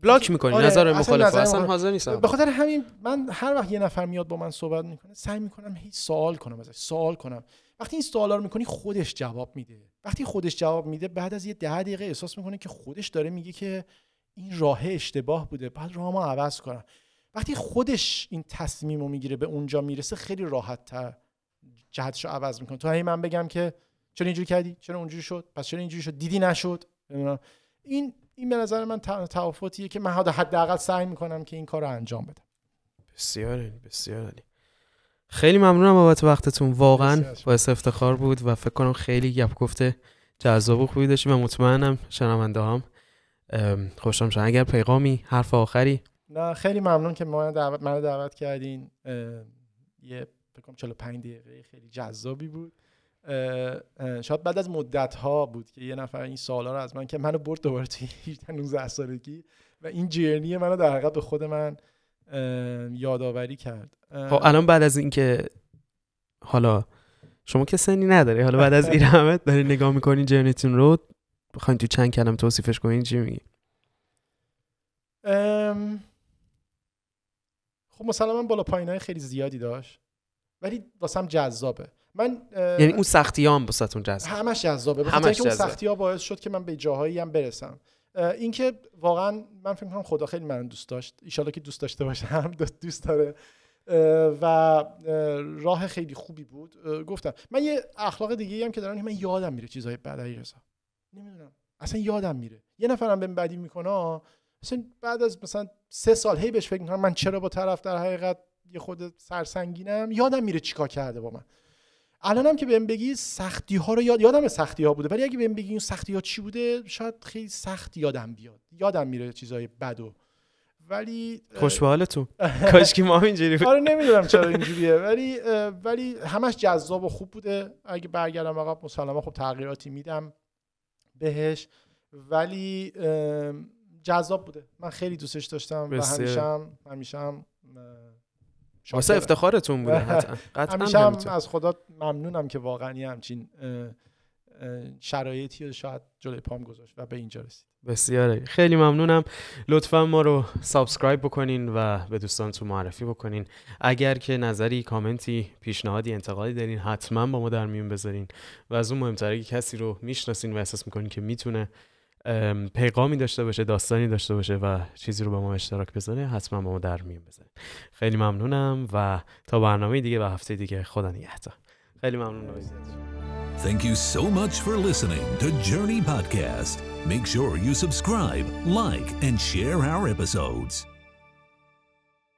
بلاک میکنی آره، نظر مخالف اصلا حاضر نیستم به خاطر همین من هر وقت یه نفر میاد با من صحبت میکنه سعی میکنم هی سوال کنم ازش سوال کنم وقتی این سوالا رو میکنی خودش جواب میده وقتی خودش جواب میده بعد از یه ده دقیقه احساس میکنه که خودش داره میگه که این راه اشتباه بوده بعد ما عوض کنم وقتی خودش این تصمیم رو میگیره به اونجا میرسه خیلی راحت تر جهتش رو عوض میکنه تو هی من بگم که چرا اینجوری کردی چرا اونجوری شد پس چرا اینجوری شد دیدی نشد این این به نظر من تفاوتیه که من حداقل سعی میکنم که این کار رو انجام بدم بسیار بسیار خیلی ممنونم بابت وقتتون واقعا باعث افتخار بود و فکر کنم خیلی گپ گفته جذاب خوبی داشتیم و مطمئنم شنونده هم خوشم شد اگر پیغامی حرف آخری نه خیلی ممنون که منو دعوت منو دعوت کردین یه فکر کنم 45 دقیقه خیلی جذابی بود شاید بعد از مدت ها بود که یه نفر این سوالا رو از من که منو برد دوباره توی 19 [laughs] سالگی و این جرنی منو در حقیقت به خود من یادآوری کرد خب الان بعد از اینکه حالا شما که سنی نداری حالا بعد از [laughs] این همه داری نگاه میکنی جرنیتون رو بخواین تو چند کلم توصیفش کنین چی میگی ام... خب من بالا پایین های خیلی زیادی داشت ولی واسم جذابه من یعنی اون سختی ها هم جذاب همش جذابه همش اینکه اون سختی ها باعث شد که من به جاهایی هم برسم اینکه واقعا من فکر خدا خیلی من دوست داشت ایشالا که دوست داشته باشه هم، دوست داره و راه خیلی خوبی بود گفتم من یه اخلاق دیگه هم که دارم من یادم میره چیزهای بعد رضا نمیدونم اصلا یادم میره یه نفرم بهم بدی میکنه مثلا بعد از مثلا سه سال هی بهش فکر میکنم من چرا با طرف در حقیقت یه خود سرسنگینم یادم میره چیکار کرده با من هم که بهم بگی سختی ها رو یاد یادم سختی ها بوده ولی اگه بهم بگی اون سختی ها چی بوده شاید خیلی سخت یادم بیاد یادم میره چیزای بدو ولی خوش به حالتون که ما اینجوری بود آره نمیدونم چرا اینجوریه ولی ولی همش جذاب و خوب بوده اگه برگردم عقب مسلما خب تغییراتی میدم بهش ولی جذاب بوده من خیلی دوستش داشتم و همیشه هم همیشه هم واسه افتخارتون بوده [laughs] قطعا همیشه هم از خدا ممنونم که واقعا همچین شرایطی رو شاید جلوی پام گذاشت و به اینجا رسید بسیار خیلی ممنونم لطفا ما رو سابسکرایب بکنین و به دوستانتون معرفی بکنین اگر که نظری کامنتی پیشنهادی انتقادی دارین حتما با ما در میون بذارین و از اون مهمتره کسی رو میشناسین و احساس میکنین که میتونه پیغامی داشته باشه داستانی داشته باشه و چیزی رو به ما اشتراک بذاره حتما با ما در میون بزنه. خیلی ممنونم و تا برنامه دیگه و هفته دیگه خدا نگهدار خیلی ممنون Thank you so much for listening to Journey Podcast. Make sure you subscribe, like, and share our episodes.